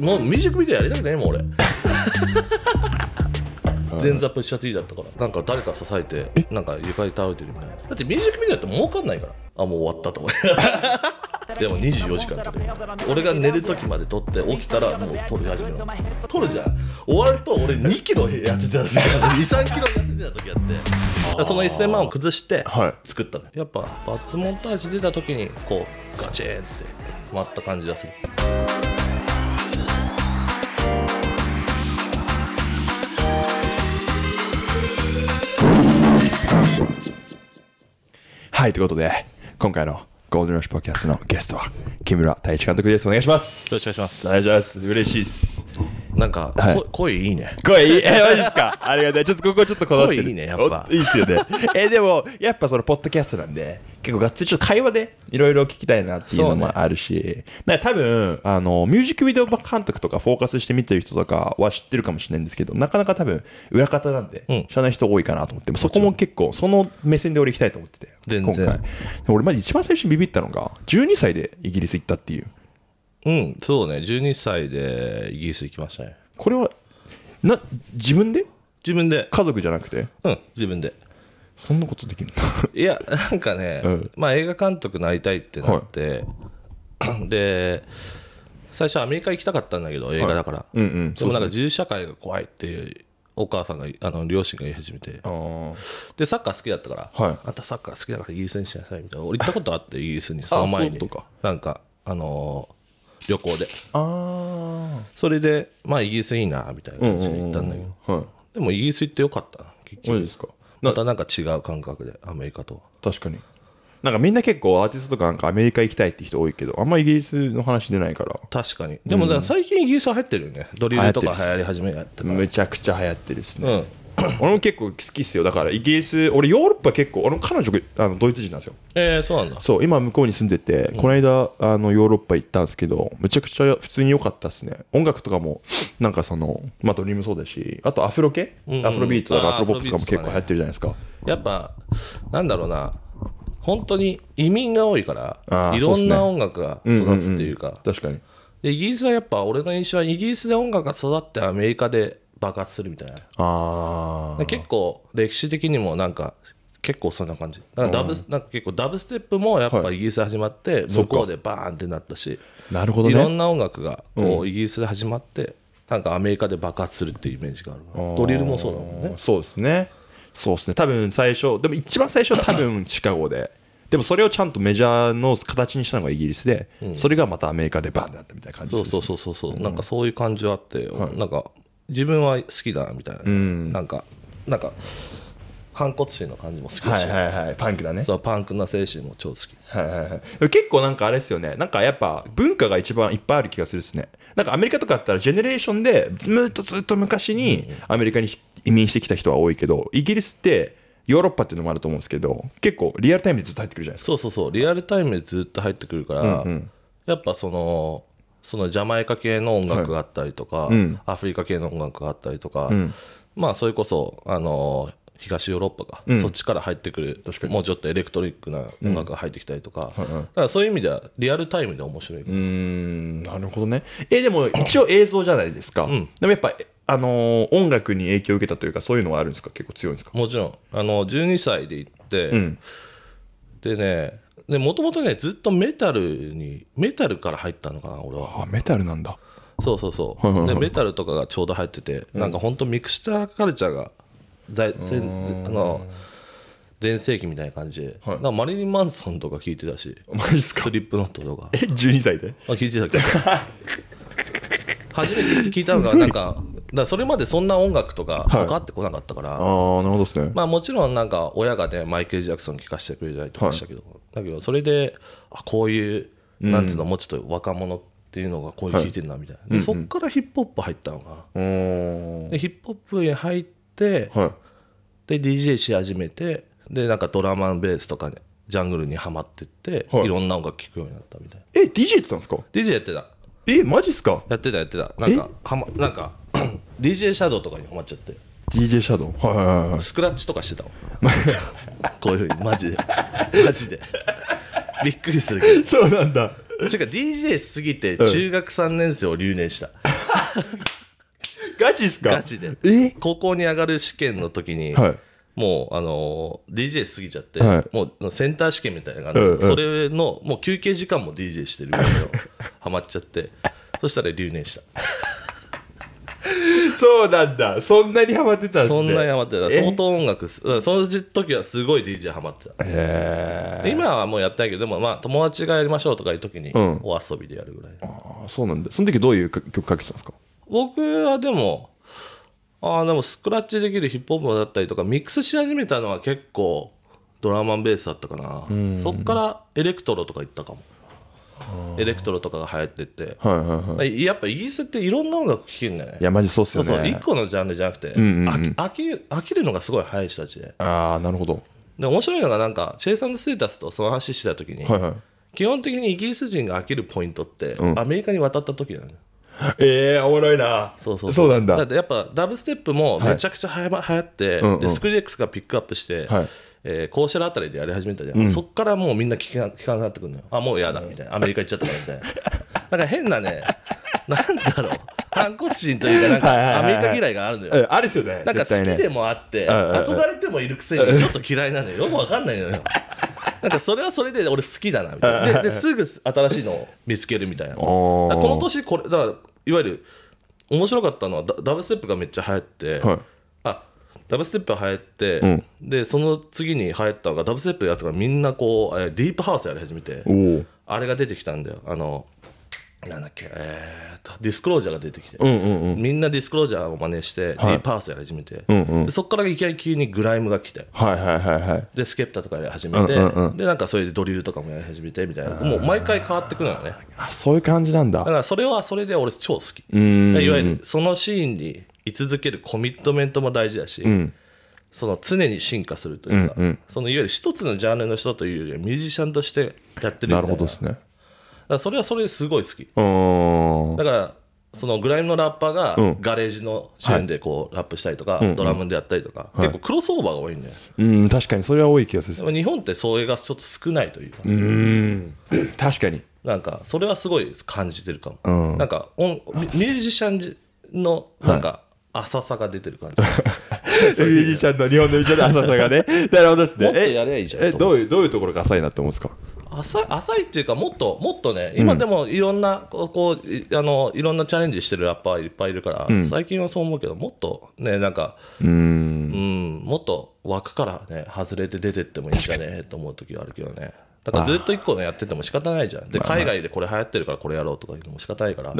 もうミュージックビデオやりたくないもん俺全 座ップしちゃっていいだったからなんか誰か支えてなんか床に倒れてるみたいなだってミュージックビデオって儲かんないからあもう終わったと思い でも24時間とか俺が寝る時まで撮って起きたらもう撮り始める撮るじゃん終わると俺2キロ痩せてた時23 キロ痩せてた時やってその1000万を崩して作ったの、はい、やっぱバツモンタージ出た時にこうガチーンって回った感じがするはい、ということで、今回のゴールドラッシュポッキャストのゲストは木村太一監督です。お願いします。よろしくお願いします。お願いします。嬉しいです。なんか、はい、声いいね。声いい。え、マジですか。ありがたい。ちょっとここちょっとこだわってる。声いいね、やっぱ。いいっすよね。え、でも、やっぱその、ポッドキャストなんで、結構がっつりちょっと会話でいろいろ聞きたいなっていうのもあるし、ね、多分あのミュージックビデオ監督とかフォーカスして見てる人とかは知ってるかもしれないんですけどなかなか多分裏方なんで知らない人多いかなと思って、うん、そこも結構その目線で俺行きたいと思ってて全然今回俺まず一番最初にビビったのが12歳でイギリス行ったっていううんそうね12歳でイギリス行きましたねこれはな自分で自分で家族じゃなくてうん自分でそんなことできる いやなんかね、うん、まあ映画監督なりたいってなって、はい、で最初アメリカ行きたかったんだけど映画だから、はいうんうん、でもなんか自由社会が怖いっていうお母さんがあの両親が言い始めてでサッカー好きだったから、はい、あんたサッカー好きだからイギリスにしなさいみたいな俺行ったことあってイギリスにその前になんかあのー、旅行でそれでまあイギリスいいなみたいな感じで行ったんだけど、うんうんうんはい、でもイギリス行ってよかったな結局ですかまたなんか違う感覚でアメリカとは確かになんかみんな結構アーティストとかなんかアメリカ行きたいって人多いけどあんまイギリスの話出ないから確かにでも、最近イギリスは入ってるよねドリルとか流行り始めやったからめちゃくちゃ流行ってるですね、俺も結構好きっすよだからイギリス俺ヨーロッパ結構俺彼女あのドイツ人なんですよえー、そうなんだそう今向こうに住んでて、うん、この間あのヨーロッパ行ったんですけどめちゃくちゃ普通に良かったっすね音楽とかもなんかそのまあドリームそうだしあとアフロ系、うんうん、アフロビートとかアフロポップとかも結構流行ってるじゃないですか、ね、やっぱなんだろうな本当に移民が多いからいろんな音楽が育つっていうか、ねうんうんうん、確かにイギリスはやっぱ俺の印象はイギリスで音楽が育ってアメリカで爆発するみたいなあ結構歴史的にもなんか結構そんな感じなんかダブ、うん、なんか結構ダブステップもやっぱイギリス始まって向こうでバーンってなったし、なるほど、ね、いろんな音楽がこうイギリスで始まって、なんかアメリカで爆発するっていうイメージがあるドリルもそうだもんねそうですねそうですね多分最初でも一番最初は 多分シカゴででもそれをちゃんとメジャーの形にしたのがイギリスで、うん、それがまたアメリカでバーンってなったみたいな感じ、ね、そうそうそうそう、うん、なんかそういう感じはあって、はい、なんか自分は好きだみたいな、うん、なんかなんか反骨心の感じも好きだし、はいはいはい、パンクだねそうパンクな精神も超好き、はいはいはい、結構なんかあれですよねなんかやっぱ文化が一番いっぱいある気がするですねなんかアメリカとかだったらジェネレーションでずっとずっと昔にアメリカに移民してきた人は多いけどイギリスってヨーロッパっていうのもあると思うんですけど結構リアルタイムでずっと入ってくるじゃないですかそうそうそうリアルタイムでずっと入ってくるから、うんうん、やっぱそのそのジャマイカ系の音楽があったりとか、はいうん、アフリカ系の音楽があったりとか、うん、まあそれこそ、あの東ヨーロッパが、うん、そっちから入ってくるもうちょっとエレクトリックな音楽が入ってきたりとか,、だからそういう意味ではリアルタイムで面白いうんなるほどねえでも一応映像じゃないですか、うん、でもやっぱあのー、音楽に影響を受けたというかそういうのはあるんですか結構強いんですかもちろんあの12歳で行って、でねでもともとねずっとメタルにメタルから入ったのかな俺はあメタルなんだそうそうそう、でメタルとかがちょうど入ってて、なんか本当ミクスチャーカルチャーがあの全盛期みたいな感じで、はい、マリリン・マンソンとか聞いてたしスリップノットとかえ12歳であ聞いてたけど初めて聞いたのが なんかだそれまでそんな音楽とか分かってこなかったから、はい、あなるほどですね、まあ、もちろんなんか親がねマイケル・ジャクソン聴かせてくれたりとかしたけど、はい、だけどそれであこういうなんつうの、もうちょっと若者っていうのがこういう弾いてるなみたいな、でそっからヒップホップ入ったのかな、でヒップホップに入って、で DJ し始めてでなんかドラマベースとかねジャングルにはまってって、い、ろんな音楽聴くようになったみたいなえ DJ やってたんですか DJ やってたえマジっすかやってたやってたなんかか、まなんか DJ シャドウとかにはまっちゃって DJ シャドウはいはいはいスクラッチとかしてたわ こういうふうにマジで マジでびっくりするけどそうなんだてか DJ すぎて中学3年生を留年した、ガチっすかガチでえ高校に上がる試験の時に、はいもう、あのー DJ すぎちゃって、はいもうセンター試験みたいなのがあうんうんそれのもう休憩時間も DJ してるぐらいのハマっちゃってそしたら留年した そうなんだ。そんなにハマってたんですね。そんなにハマってた。相当音楽、その時はすごい DJ ハマってた。へ今はもうやってないけど、でもまあ友達がやりましょうとかいう時に、お遊びでやるぐらい。うん、ああ、そうなんだ。その時どういう曲かけてたんですか僕はでも、ああ、でもスクラッチできるヒップホップだったりとか、ミックスし始めたのは結構、ドラマンベースだったかな、そっからエレクトロとか行ったかもエレクトロとかが流行ってて、やっぱイギリスっていろんな音楽聴けるんだよねいやマジそうっすよねそうそう1個のジャンルじゃなくて、飽き飽きるのがすごい早い人たちでああなるほどで面白いのがなんかチェイサンド・ステータスとその話してた時に、はいはい、基本的にイギリス人が飽きるポイントって、うん、アメリカに渡った時なの、ええー、おもろいなそうそうそうなんだだってやっぱダブステップもめちゃくちゃはや、はい、流行って、でスクリエックスがピックアップして、はいえー、校舎あたりでやり始めたじゃん、うん、そっからもうみんな聞かかなくなってくるのよあもう嫌だみたいなアメリカ行っちゃったからみたいななんか変なねなんだろう反骨心というかなんかアメリカ嫌いがあるのよ、はいはいはい、あるっすよねなんか好きでもあって、ね、憧れてもいるくせにちょっと嫌いなのよよくわかんないのよ なんかそれはそれで俺好きだなみたいなでですぐ新しいのを見つけるみたいなこの年これだからいわゆる面白かったのはダブステップがめっちゃ流行って、はいダブステップはやって、うん、でその次にはやったのがダブステップのやつがみんなこう、えディープハウスやり始めてあれが出てきたんだよあのなんだっけ、えー、っとディスクロージャーが出てきて、うんうんうん、みんなディスクロージャーを真似して、はい、ディープハウスやり始めて、うんうん、でそこからいきなり急にグライムが来て、はいはいはいはい、でスケプタとかやり始めて、うんうんうん、でなんかそれでドリルとかもやり始めてみたいなもう毎回変わってくるのねあそういう感じなんだだからそれはそれで俺超好きいわゆるそのシーンに居続けるコミットメントも大事だし、うん、その常に進化するというか、うんうん、そのいわゆる一つのジャンルの人というよりはミュージシャンとしてやってるみたいなるほどですねそれはそれですごい好きだからそのグライムのラッパーがガレージのシーンでこうラップしたりとか、ドラムでやったりとか、結構クロスオーバーが多いんだよ、うん確かにそれは多い気がする日本ってそれがちょっと少ないというかうん 確かになんかそれはすごい感じてるかも、なんかミュージシャンのなんか浅さが出てる感じ。ミュージシャンの日本のミュージシャンの浅さがね。なるほどですね。もっとやりゃいいじゃん。え、どういう、どういうところが浅いなって思うんですか浅浅いっていうか、もっと、もっとね、今でもいろんな、こう、こうあの、いろんなチャレンジしてるラッパーいっぱいいるから、うん、最近はそう思うけど、もっとね、なんか、うん、もっと枠からね、外れて出てってもいいんじゃねえと思う時はあるけどね。だからずっと1個のやってても仕方ないじゃん。で、海外でこれ流行ってるからこれやろうとかいうのも仕方ないから、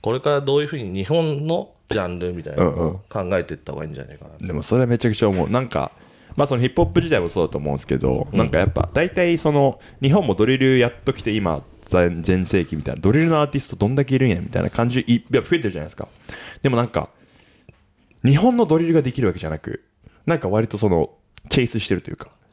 これからどういうふうに日本のジャンルみたいなのを考えていった方がいいんじゃないかなでもそれはめちゃくちゃ思う。なんか、まあそのヒップホップ時代もそうだと思うんですけど、なんかやっぱ大体その日本もドリルやっときて今、全盛期みたいな、ドリルのアーティストどんだけいるんやみたいな感じいや増えてるじゃないですか。でもなんか、日本のドリルができるわけじゃなく、なんか割とその、チェイスしてるというか、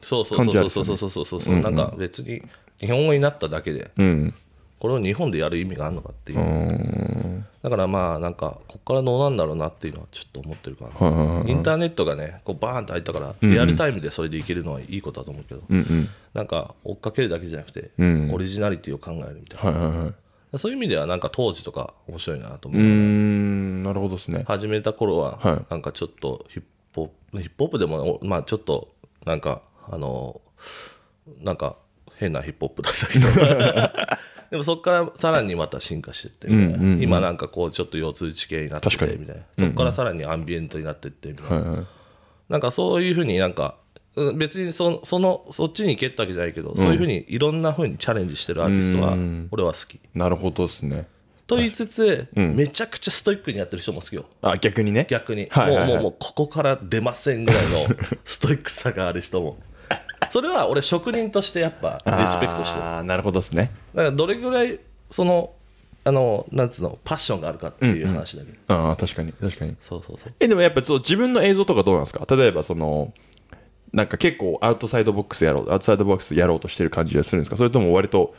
そうそうそうそうそうそうそうそう、なんか別に日本語になっただけで、うん、これを日本でやる意味があるのかっていう、うだからまあなんかここからどうなんだろうなっていうのはちょっと思ってるから、インターネットがねこうバーンと入ったからリアルタイムでそれでいけるのはいいことだと思うけど、うんうん、なんか追っかけるだけじゃなくて、オリジナリティを考えるみたいな。そういう意味ではなんか当時とか面白いなと思ううなるほどですね始めた頃はなんかちょっとヒップホップ、ヒップホップでもまあちょっとなんかあのなんか変なヒップホップだったりとか でもそこからさらにまた進化してってうんうんうん、今なんかこうちょっと腰痛地形になっててみたいなそこからさらにアンビエントになってってみたいな、うんうん、なんかそういうふうになんか別にそそのそっちに蹴けったわけじゃないけど、うん、そういうふうにいろんなふうにチャレンジしてるアーティストは俺は好き、なるほどですねと言いつつ、うん、めちゃくちゃストイックにやってる人も好きよあ逆にね逆に、はいはいはい、もうもうもうここから出ませんぐらいのストイックさがある人もそれは俺職人としてやっぱリスペクトしてああなるほどですねだからどれぐらいそのあのなんつうのパッションがあるかっていう話だけど、うんうん、ああ確かに確かにそうそうそうえでもやっぱそう自分の映像とかどうなんですか例えばそのなんか結構アウトサイドボックスやろうアウトサイドボックスやろうとしてる感じがするんですかそれとも割と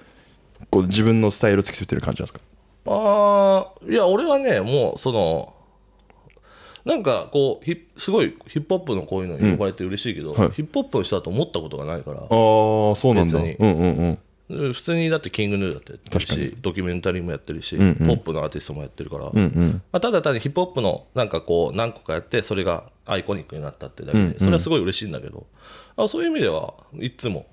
こう自分のスタイルを突きつけてる感じなんですかああいや俺はねもうそのなんかこうすごいヒップホップのこういうのに呼ばれて嬉しいけど、うんはい、ヒップホップの人だと思ったことがないからああそうなんだ、うん普通にだってキングヌーだってやってるしドキュメンタリーもやってるし、うんうん、ポップのアーティストもやってるから、うんうん、まあ、ただ単にヒップホップのなんかこう何個かやってそれがアイコニックになったってだけで、それはすごい嬉しいんだけど、あそういう意味ではいつも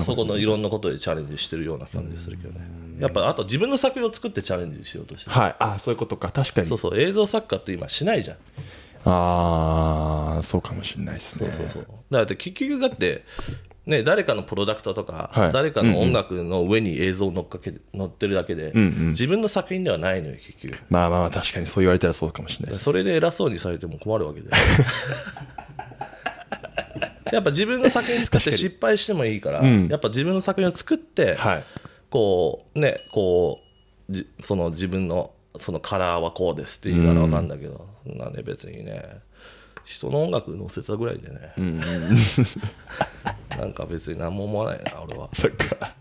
そこのいろんなことでチャレンジしてるような感じするけどねやっぱあと自分の作品を作ってチャレンジしようとしてるはいあそういうことか確かにそうそう映像作家って今しないじゃんああそうかもしれないですねそうそうそうだって結局だってね、誰かのプロダクトとか、はい、誰かの音楽の上に映像を乗っかけ乗ってるだけで、うんうん、自分の作品ではないのよ結局まあまあ確かにそう言われたらそうかもしれない、ね、それで偉そうにされても困るわけで やっぱ自分の作品作って失敗してもいいから、やっぱ自分の作品を作って、こうねこうじその自分のそのカラーはこうですって言うなら分かるんだけど、うん、なんで別にね人の音楽載せたぐらいでね、うん、なんか別に何も思わないな俺は。そっか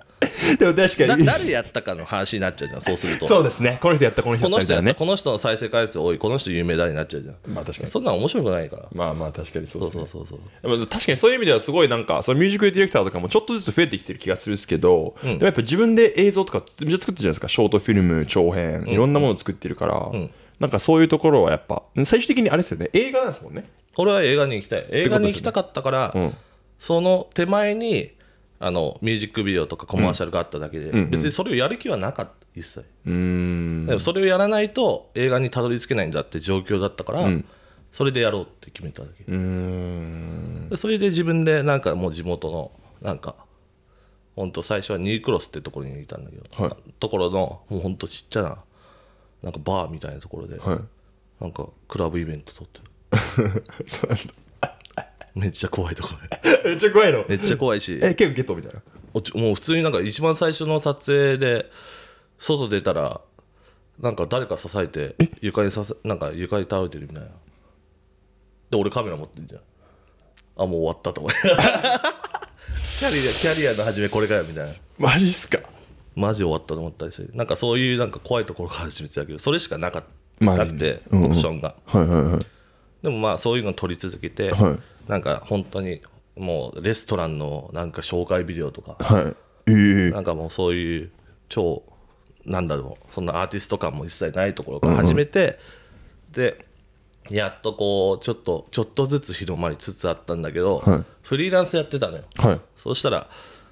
でも確かに誰やったかの話になっちゃうじゃんそうするとそうですねこの人やったこの人この人やった、ね、この人の再生回数多いこの人有名だになっちゃうじゃんまあ確かにそんな面白くないからまあまあ確かにそうですねそうそうそうそう確かにそういう意味ではすごいなんかそのミュージックディレクターとかもちょっとずつ増えてきてる気がするんですけど、うん、でもやっぱ自分で映像とかめっちゃ作ってるじゃないですかショートフィルム長編いろんなもの作ってるから、うんうん、なんかそういうところはやっぱ最終的にあれですよね映画なんですもんね俺は映画に行きたい映画に行きたかったから、うん、その手前にあのミュージックビデオとかコマーシャルがあっただけで、うん別にそれをやる気はなかった一切でもそれをやらないと映画にたどり着けないんだって状況だったから、うん、それでやろうって決めただけそれで自分でなんかもう地元のなんか本当最初はニークロスってところにいたんだけど、はい、ところのもうほんとちっちゃななんかバーみたいなところで、はい、なんかクラブイベント撮ってそうなんだめっちゃ怖いところ めっちゃ怖いのめっちゃ怖いしえ剣ゲットみたいなもう普通になんか一番最初の撮影で外出たらなんか誰か支えて床にささなんか床に倒れてるみたいなで俺カメラ持ってるじゃんあもう終わったと思って キャリアキャリアの始めこれかよみたいなマジっすかマジ終わったと思ったりしてなんかそういうなんか怖いところから始めてたけどそれしかなかった、まあ、て、オプションが、うん、はいはいはいでもまあそういうの撮り続けて、はい、なんか本当にもうレストランのなんか紹介ビデオとか、はいえー、なんかもうそういう超なんだろうそんなアーティスト感も一切ないところから始めて、うん、でやっとこうちょっとちょっとずつ広まりつつあったんだけど、はい、フリーランスやってたのよ、はい、そうしたら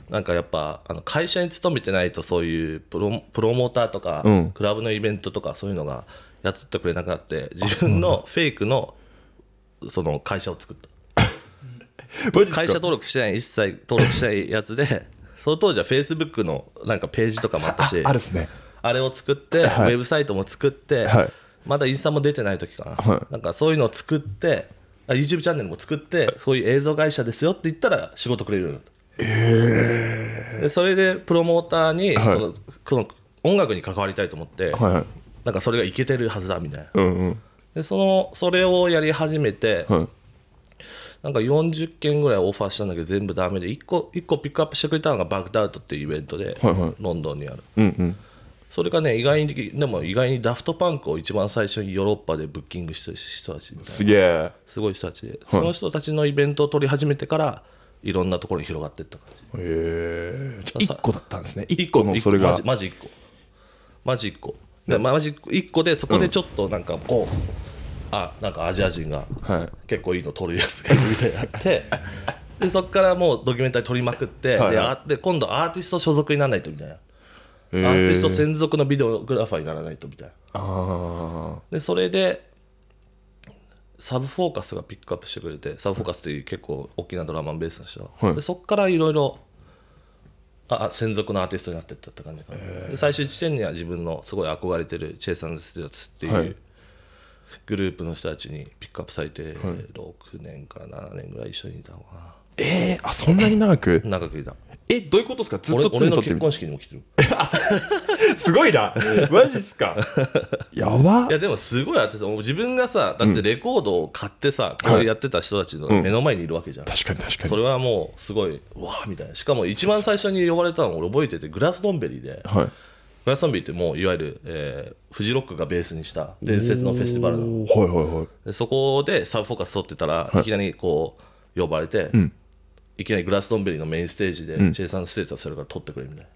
なんかやっぱあの会社に勤めてないとそういうプロプロモーターとか、うん、クラブのイベントとかそういうのが雇ってくれなくなって自分のフェイクのその会社を作った 会社登録してない一切登録してないやつで その当時はフェイスブックのなんかページとかもあったしあるっすねあれを作って、はい、ウェブサイトも作って、はい、まだインスタも出てない時かな、はい、なんかそういうのを作って YouTube チャンネルも作ってそういう映像会社ですよって言ったら仕事くれるようになったえー、でそれでプロモーターに、はい、そのこの音楽に関わりたいと思って、はいはい、なんかそれがいけてるはずだみたいな、うんうん、でそのそれをやり始めて、はい、なんか40件ぐらいオファーしたんだけど全部ダメで1個 ,1 個ピックアップしてくれたのがバックダウトっていうイベントで、はいはい、ロンドンにある、うんうん、それがね意外にでも意外にダフトパンクを一番最初にヨーロッパでブッキングした人たちすげえすごい人たちで、はい、その人たちのイベントを取り始めてからいろんなところに広がっていった感じへえ1個だったんですね1個のそれがマジマジ1個マジ1個でマジ1個でそこでちょっとなんかこう、あなんかアジア人が結構いいの撮るやつがいるみたいになって。でそこからもうドキュメンタリー撮りまくって、はいはい、で今度アーティスト所属にならないとみたいな、アーティスト専属のビデオグラファーにならないとみたいなでそれでサブフォーカスがピックアップしてくれてサブフォーカスっていう結構大きなドラマンベースの人、はい、でそこからいろいろあ専属のアーティストになってったって感じかな、最終時点には自分のすごい憧れてるチェイサンズ・スティツっていう、はい、グループの人たちにピックアップされて、はい、6年から7年ぐらい一緒にいたのかなえー、あそんなに長く長くいたえどういうことですかずっと俺の結婚式にも来てる すごいなマジっすかやばいやでもすごいあってさ自分がさだってレコードを買ってさ、うん、これやってた人たちの目の前にいるわけじゃん、うん、確かに確かにそれはもうすごいうわみたいなしかも一番最初に呼ばれたの俺覚えててグラスドンベリーで、はい、グラスドンベリーってもういわゆる、えー、フジロックがベースにした伝説のフェスティバルの、はいはいはい、そこでサブフォーカス取ってたら、はい、いきなりこう呼ばれて、うんいきなりグラスドンベリーのメインステージで、J さんステータスそれから撮ってくれみたい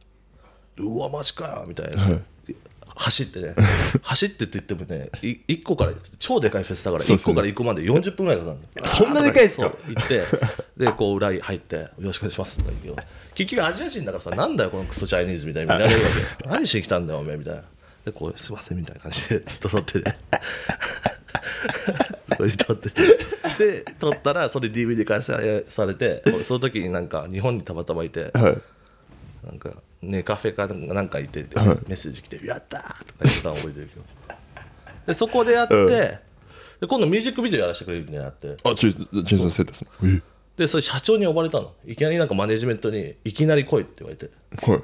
な。うわ、マジかよみたいな。走ってね、走ってって言ってもね、1個から、超でかいフェスだから、1個から1個まで40分ぐらいかかるの。そんなでかいっすか行って、で、こう、裏入って、よろしくお願いしますとか言うけど、結局アジア人だからさ、なんだよ、このクソチャイニーズみたいな見られるわけ。何しに来たんだよ、おめえみたいな。でこうすいませんみたいな感じでずっと撮っててで 撮ってで撮ったらそれ DVD 催されてその時になんか日本にたまたまいて、はい、なんかねカフェかなんかいってて、はい、メッセージ来て「やった!」とか言ったの覚えてるけどでそこでやって、うん、で今度ミュージックビデオやらせてくれるみたいなってあチェイソですねでそれ社長に呼ばれたのいきなりなんかマネジメントに「いきなり来い」って言われて「はい」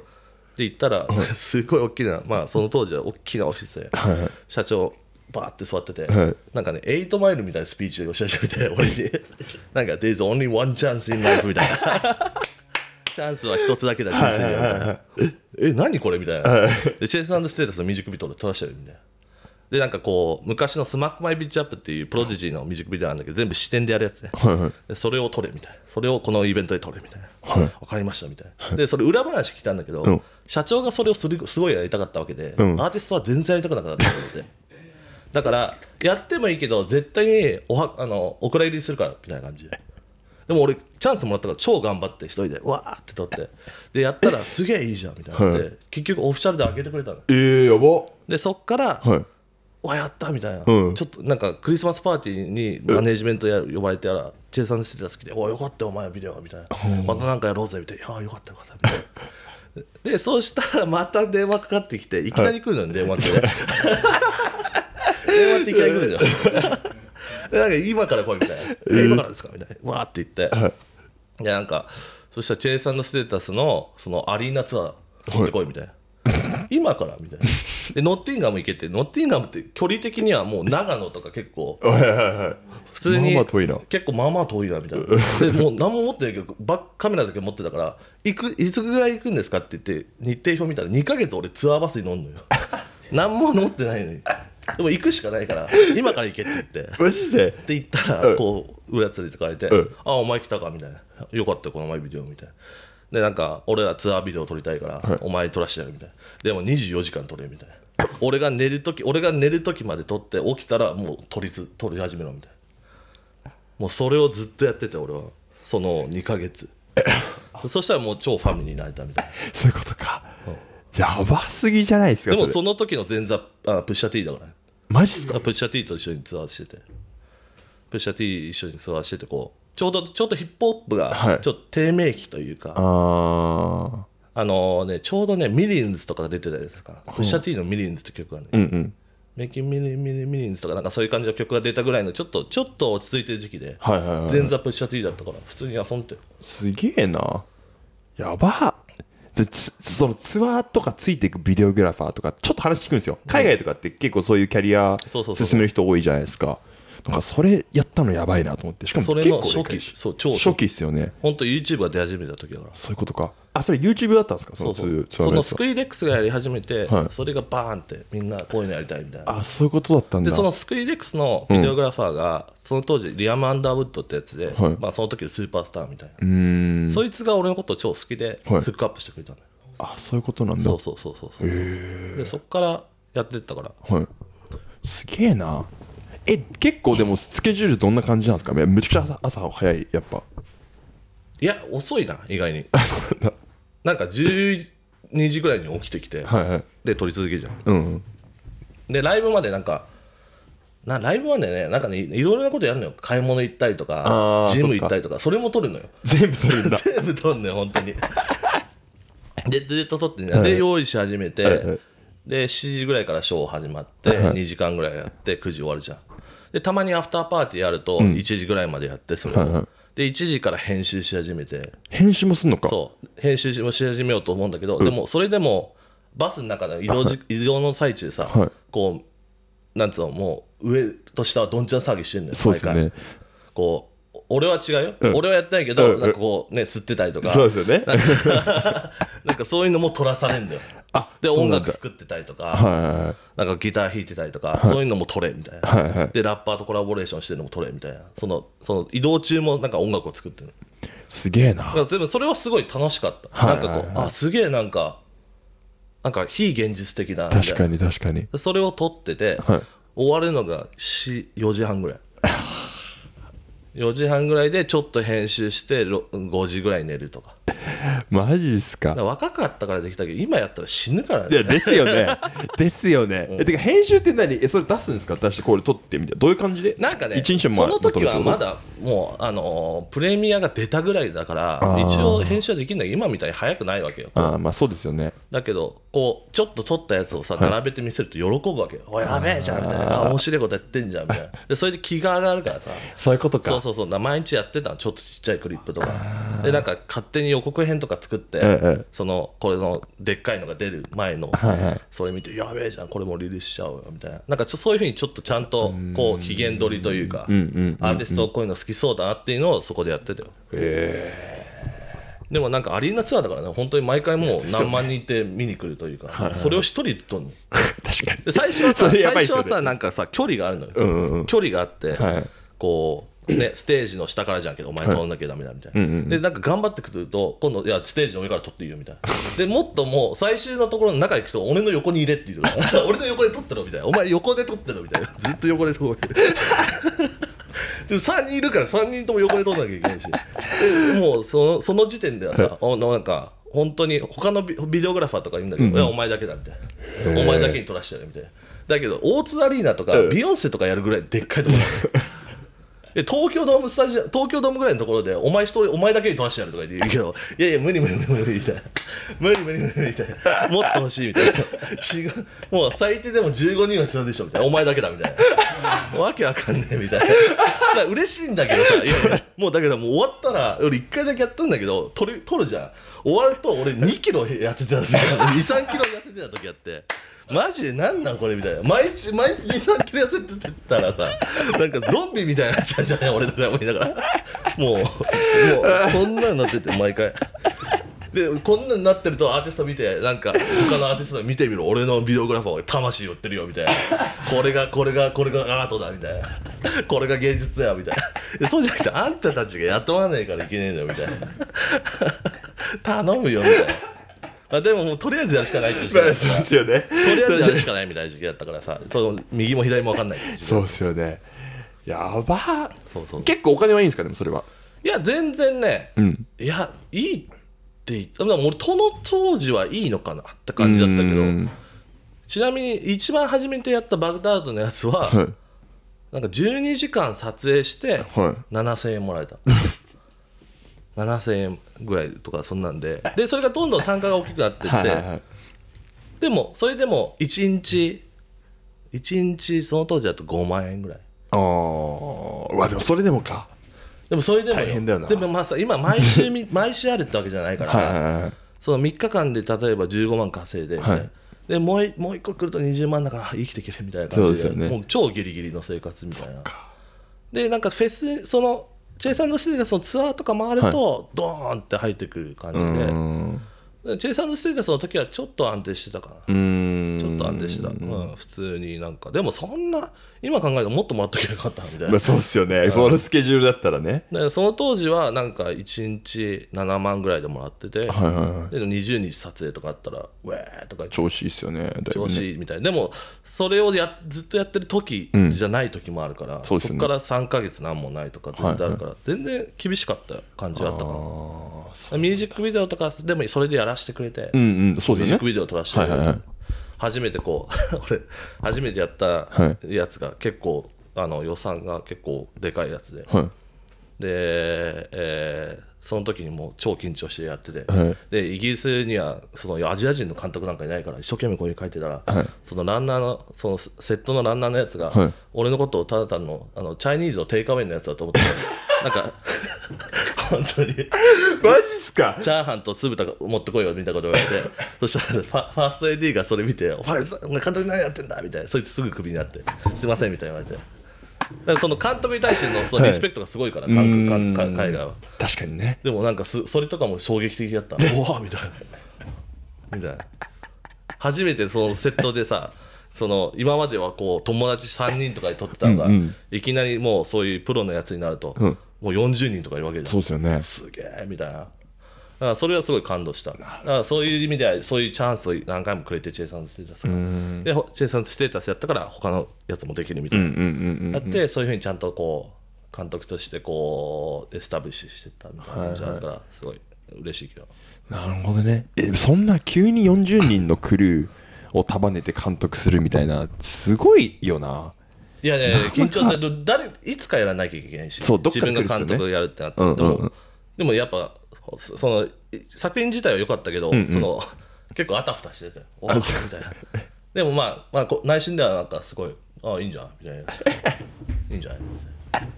で行ったら、すごい大きな、まあ、その当時は大きなオフィスで、社長バーって座ってて、なんかね8マイルみたいなスピーチでおしゃってて俺に なんか「There's only one chance in life」みたいな。チャンスは一つだけだ人生みたいなえ何これみたいなでチェイスステータスのミュージックビデオで撮らせてるみたいなでなんかこう昔の「スマックマイビッチアップっていうプロデジーのミュージックビデオなんだけど全部視点でやるやつね、はいはい、それを撮れみたいなそれをこのイベントで撮れみたいな、はい、分かりましたみたいなでそれ裏話聞いたんだけど、うん社長がそれをするすごいやりたかったわけで、うん、アーティストは全然やりたくなかったと思って だからやってもいいけど絶対におはあのお蔵入りするからみたいな感じででも俺チャンスもらったから超頑張って一人でわーって撮ってでやったらすげえいいじゃんみたいなって、はい、結局オフィシャルで上げてくれたのえー、やばでそっから、はいわやったみたいな、うん、ちょっとなんかクリスマスパーティーにマネージメントや呼ばれてやらチェイサんステータス来て「およかったお前ビデオ」みたいな、またなんかやろうぜ」みたいな「あよかったよかった」みたいなでそうしたらまた電話かかってきていきなり来るのに電話って 電話っていきなり来るじゃん なんか今から来いみたいな「今からですか?」みたいなわーって言って、でなんかそしたらチェイさんのステータスのそのアリーナツアー取ってこいみたいな。今からみたいな。で、ノッティンガム行けて、ノッティンガムって距離的にはもう長野とか結構、はいはいはい普通にまあまあ遠いな結構まあまあ遠いなみたいな。で、もう何も持ってないけど、バッカメラだけ持ってたから、いくいつぐらい行くんですかって言って、日程表見たら2か月俺ツアーバスに乗るのよ。何も持ってないのに。でも行くしかないから、今から行けって言って。マジでって言ったら、うんこう、上連れてかれて、うんあ、お前来たかみたいな。よかったこの前ビデオみたいな。でなんか俺らツアービデオ撮りたいから、はい、お前撮らしてやるみたいなでも24時間撮れみたいな 俺が寝る時俺が寝る時まで撮って起きたらもう撮りず撮り始めろみたいなもうそれをずっとやってて俺はその2か月 そしたらもう超ファミリーになれたみたいな そういうことか、うん、やばすぎじゃないですかでもその時の前座あプッシャー T だから、マジっすかプッシャー T と一緒にツアーしててプッシャー T 一緒にツアーしててこうちょうどちょっとヒップホップがちょっと低迷期というか、はい、ああのねちょうどねミリンズとかが出てたですから、うん、シャティのミリンズって曲がね、うんうん、メキミリミリミリンズとかなんかそういう感じの曲が出たぐらいのちょっとちょっと落ち着いてる時期で、はいはいはい、前座プッシャティだったから普通に遊んですげえなやばそのツアーとかついていくビデオグラファーとかちょっと話聞くんですよ海外とかって結構そういうキャリア進める人多いじゃないですか、うんなんかそれやったのやばいなと思ってしかもそれの初期そう超初期ですよね本当 YouTube が出始めた時だからそういうことかあそれ YouTube だったんですかそのそうそのスクイレックスがやり始めて、はい、それがバーンってみんなこういうのやりたいみたいなあそういうことだったんだでそのスクイレックスのビデオグラファーが、その当時リアム・アンダーウッドってやつで、はい、まあ、その時のスーパースターみたいなそいつが俺のこと超好きでフックアップしてくれたんだよ、あそういうことなんだそうそうそうそうそうでそっからやってったから、はい、すげえなえ結構でもスケジュールどんな感じなんですかめちゃくちゃ朝早いやっぱいや遅いな意外に なんか12時ぐらいに起きてきて、はいはい、で撮り続けじゃん、うん、でライブまでなんかなライブはね、なんかね、いろいろなことやるのよ、買い物行ったりとか、ジム行ったりとか、それも撮るのよ、全部撮るんだ、全部撮るのよ、本当に。で、ずっと撮ってね、はい、で、用意し始めて、はいはい、で、7時ぐらいからショー始まって、2時間ぐらいやって、9時終わるじゃん。でたまにアフターパーティーやると1時ぐらいまでやってそれで1時から編集し始めて編集もすんのかそう編集もし始めようと思うんだけど、でもそれでもバスの中の移動じ、移動の最中さ、はい、こうなんつうのもう上と下はどんちゃん騒ぎしてるんだよ、そうですねこう俺は違うよ、うん、俺はやってないけど、うんなんかこうね吸ってたりとかそうですよね なんかそういうのも取らされんだよあで音楽作ってたりとか、はい、なんかギター弾いてたりとか、はい、そういうのも取れみたいな、はいはい、でラッパーとコラボレーションしてるのも取れみたいなそのその移動中もなんか音楽を作ってるすげえなでもそれはすごい楽しかった、はいはいはい、なんかこうあすげえなんかなんか非現実的な確かに確かにそれを取ってて、終わるのが4時半ぐらい 4時半ぐらいでちょっと編集して5時ぐらい寝るとか マジですか若かったからできたけど今やったら死ぬからねいやですよね ですよね、うん、えてか編集って何えそれ出すんですか出してこれ撮ってみたいなどういう感じでなんかね日その時はまだもうあのー、プレミアが出たぐらいだから一応編集はできるんだけど今みたいに早くないわけよああまあそうですよねだけどこうちょっと撮ったやつをさ並べて見せると喜ぶわけよ、はい、おいやべえじゃんみたいな面白いことやってんじゃんみたいな でそれで気が上がるからさそういうことかそうそうそう毎日やってたちょっとちっちゃいクリップとかでなんか勝手に予告編とか作って、うんそのこれのでっかいのが出る前の、はいはい、それ見てやべえじゃんこれもリリースしちゃうよみたいななんかちょそういうふうにちょっとちゃんとこう機嫌取りというか、うんうんアーティストこういうの好きそうだなっていうのをそこでやってたよへえでもなんかアリーナツアーだからね本当に毎回もう何万人いて見に来るというか、はいそれを一人で撮 確かに最初はさ、ね、最初はさなんかさ距離があるのよ、うんうん、距離があって、はい、こうね、ステージの下からじゃんけどお前撮らなきゃだめだみたいな、はいでなんか頑張ってくると今度いやステージの上から撮っていいよみたいなでもっともう最終のところの中行くと俺の横に入れって言うか 俺の横で取ってろみたいなお前横で取ってろみたいな ずっと横で取ってで3人いるから3人とも横で取らなきゃいけないしでもうそのその時点ではさ、おのなんか本当に他のビデオグラファーとかいいんだけど、うん、いやお前だけだみたいなお前だけに撮らせてやるみたいなだけど大津アリーナとか、ビヨンセとかやるぐらいでっかいとこで東京ドームスタジオ東京ドームぐらいのところでお前一人お前だけに取らしてやるとか言ってうけどいやいや無理無理無理無理みたいな無理無理無理みたいなもっと欲しいみたいな違うもう最低でも15人は必要でしょみたいなお前だけだみたいなわけわかんねえみたいな嬉しいんだけどさいやいやもうだけどもう終わったら俺1回だけやったんだけど取る取るじゃん終わると俺2キロ痩せてた時2 3キロ痩せてた時あって。マジでなんなんこれみたいな毎日毎日23キロ痩せてったらさなんかゾンビみたいになっちゃうじゃない俺とか思いながらもうもうこんなになってて毎回。でこんなになってるとアーティスト見てなんか他のアーティスト見てみろ俺のビデオグラファーは魂売ってるよみたいなこれがこれがこれがアートだみたいなこれが芸術だよみたいなそうじゃなくてあんたたちが雇わねえからいけねえんだよみたいな頼むよみたいな。まあでももうとりあえずやるしかないっていう時たよねとりあえずやるしかないみたいな時期だったからさその右も左も分かんないそうですよねやばそうそう結構お金はいいんですかでもそれはいや全然ねうんいやいいって言った俺との当時はいいのかなって感じだったけどちなみに一番初めてやったバグダードのやつははいなんか12時間撮影してはい7000円もらえた 7000円ぐらいとかそんなんででそれがどんどん単価が大きくなっていってでもそれでも1日1日その当時だと5万円ぐらいああでもそれでもかでもそれでも大変だよなでもまあさ今毎週 毎週あるってわけじゃないから、はい、その3日間で例えば15万稼いで、はい、でもうもう1個来ると20万だから生きていけるみたいな感じで、ね、もう超ギリギリの生活みたいなでなんかフェスそのチェイサンドシティでそのツアーとか回ると、ドーンって入ってくる感じで、チェイサンドシティでその時はちょっと安定してたかな、ちょっと安定してた、うん、普通になんか、でもそんな、今考えるともっともらっときゃよかったみたいな、まあ、そうっすよね、そのスケジュールだったらねだその当時はなんか1日7万ぐらいでもらってて、はいはいはい、で20日撮影とかあったらウェーとか調子いいっすよね、ね、調子いいみたいでもそれをやずっとやってる時じゃない時もあるから、うん、そこ、から3か月何もないとか全然あるから、はいはい、全然厳しかった感じあったかなミュージックビデオとかでもそれでやらせてくれて、うんうんね、ミュージックビデオ撮らせてくれて、はいはいはい、初めてこう 俺初めてやったやつが結構、あの予算が結構でかいやつで、はい、で、えー、その時にもう超緊張してやってて、はい、でイギリスにはそのアジア人の監督なんかいないから一生懸命こういう書いてたら、はい、そのランナーのそのセットのランナーのやつが、俺のことをただ単のあのチャイニーズのテイクアウェイのやつだと思って なんか本当にマジっすかチャーハンと酢豚持ってこいよみたいなこと言われて そしたらファファースト AD がそれ見て「お前監督何やってんだ」みたいなそいつすぐクビになって「すいません」みたいな言われて。だその監督に対してのそのリスペクトがすごいから、はい、韓か海外は確かにねでもなんかすそれとかも衝撃的だったおおみたいなみたいな初めてそのセットでさその今まではこう友達3人とかで撮ってたのが、うんうん、いきなりもうそういうプロのやつになると、うん、もう40人とかいるわけじゃんそうですよねすげえみたいなだからそれはすごい感動しただからそういう意味ではそういうチャンスを何回もくれてチェサンズステータスがでサンズステータスやったから他のやつもできるみたいなやってそういうふうにちゃんとこう監督としてこうエスタブリッシュしてたみたいな感じだからすごい嬉しいけど、はいはい、なるほどねえそんな急に40人のクルーを束ねて監督するみたいなすごいよないやいや緊張って誰いつかやらなきゃいけないし、ね、自分が監督やるってなって、うんうん、でもやっぱその作品自体は良かったけど、うんうん、その結構あたふたしてて「おみたいなでもまあ、まあ、内心ではなんかすごい「ああいいんじゃん」みたいな「いいんじゃん」みたいな。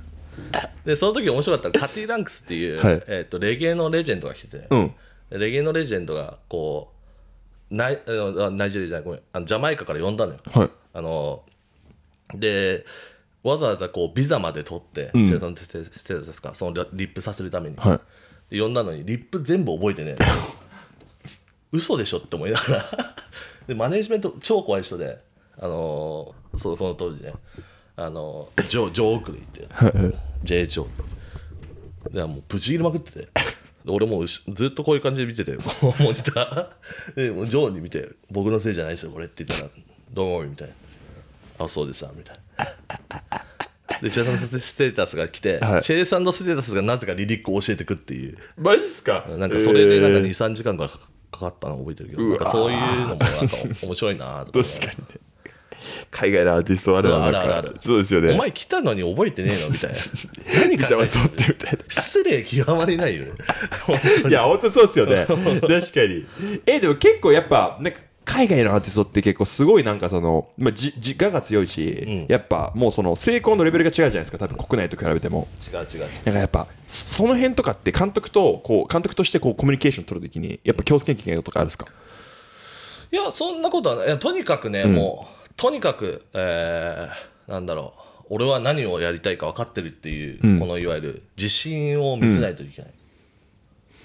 でその時面白かったカティ・ランクスっていう、はい、えーと、とレゲエのレジェンドが来てて、うん、レゲエのレジェンドがこうナイナイジェリアじゃないごめんあのジャマイカから呼んだのよ、はい、あのでわざわざこうビザまで取ってうん、してしてですかそのリップさせるために、はい、呼んだのにリップ全部覚えてね嘘でしょって思いながら でマネージメント超怖い人で、あのー、そその当時ね、あのジョジョークで言って J ジョーて。でもうぶち切りまくってて。俺もずっとこういう感じで見てて、も う、で、もジョーに見て、僕のせいじゃないですよ、これって言ったら、どうも、みたいな。あそうですみたいな。でチェイスステータスが来て、はい、チェイスステータスがなぜかリリックを教えてくっていうマジっすかなんかそれでなんか23時間がかかったの覚えてるけどなんかそういうのもなんか面白いなとか確かにね海外のアーティストあるあるあるそうですよねお前来たのに覚えてねえのみたいな 何かってみたいな失礼極まりないよね いや本当そうですよね 確かにえでも結構やっぱなんか海外のアーティストって結構すごいなんかその、まあ、じ自我が強いし、うん、やっぱもうその成功のレベルが違うじゃないですか多分国内と比べても違う違う違うだからやっぱその辺とかって監督とこう監督としてこうコミュニケーション取るときにやっぱ共通研究とかあるんですかいやそんなことはないとにかくね、うん、もうとにかく、えー、なんだろう俺は何をやりたいか分かってるっていう、うん、このいわゆる自信を見せないといけない、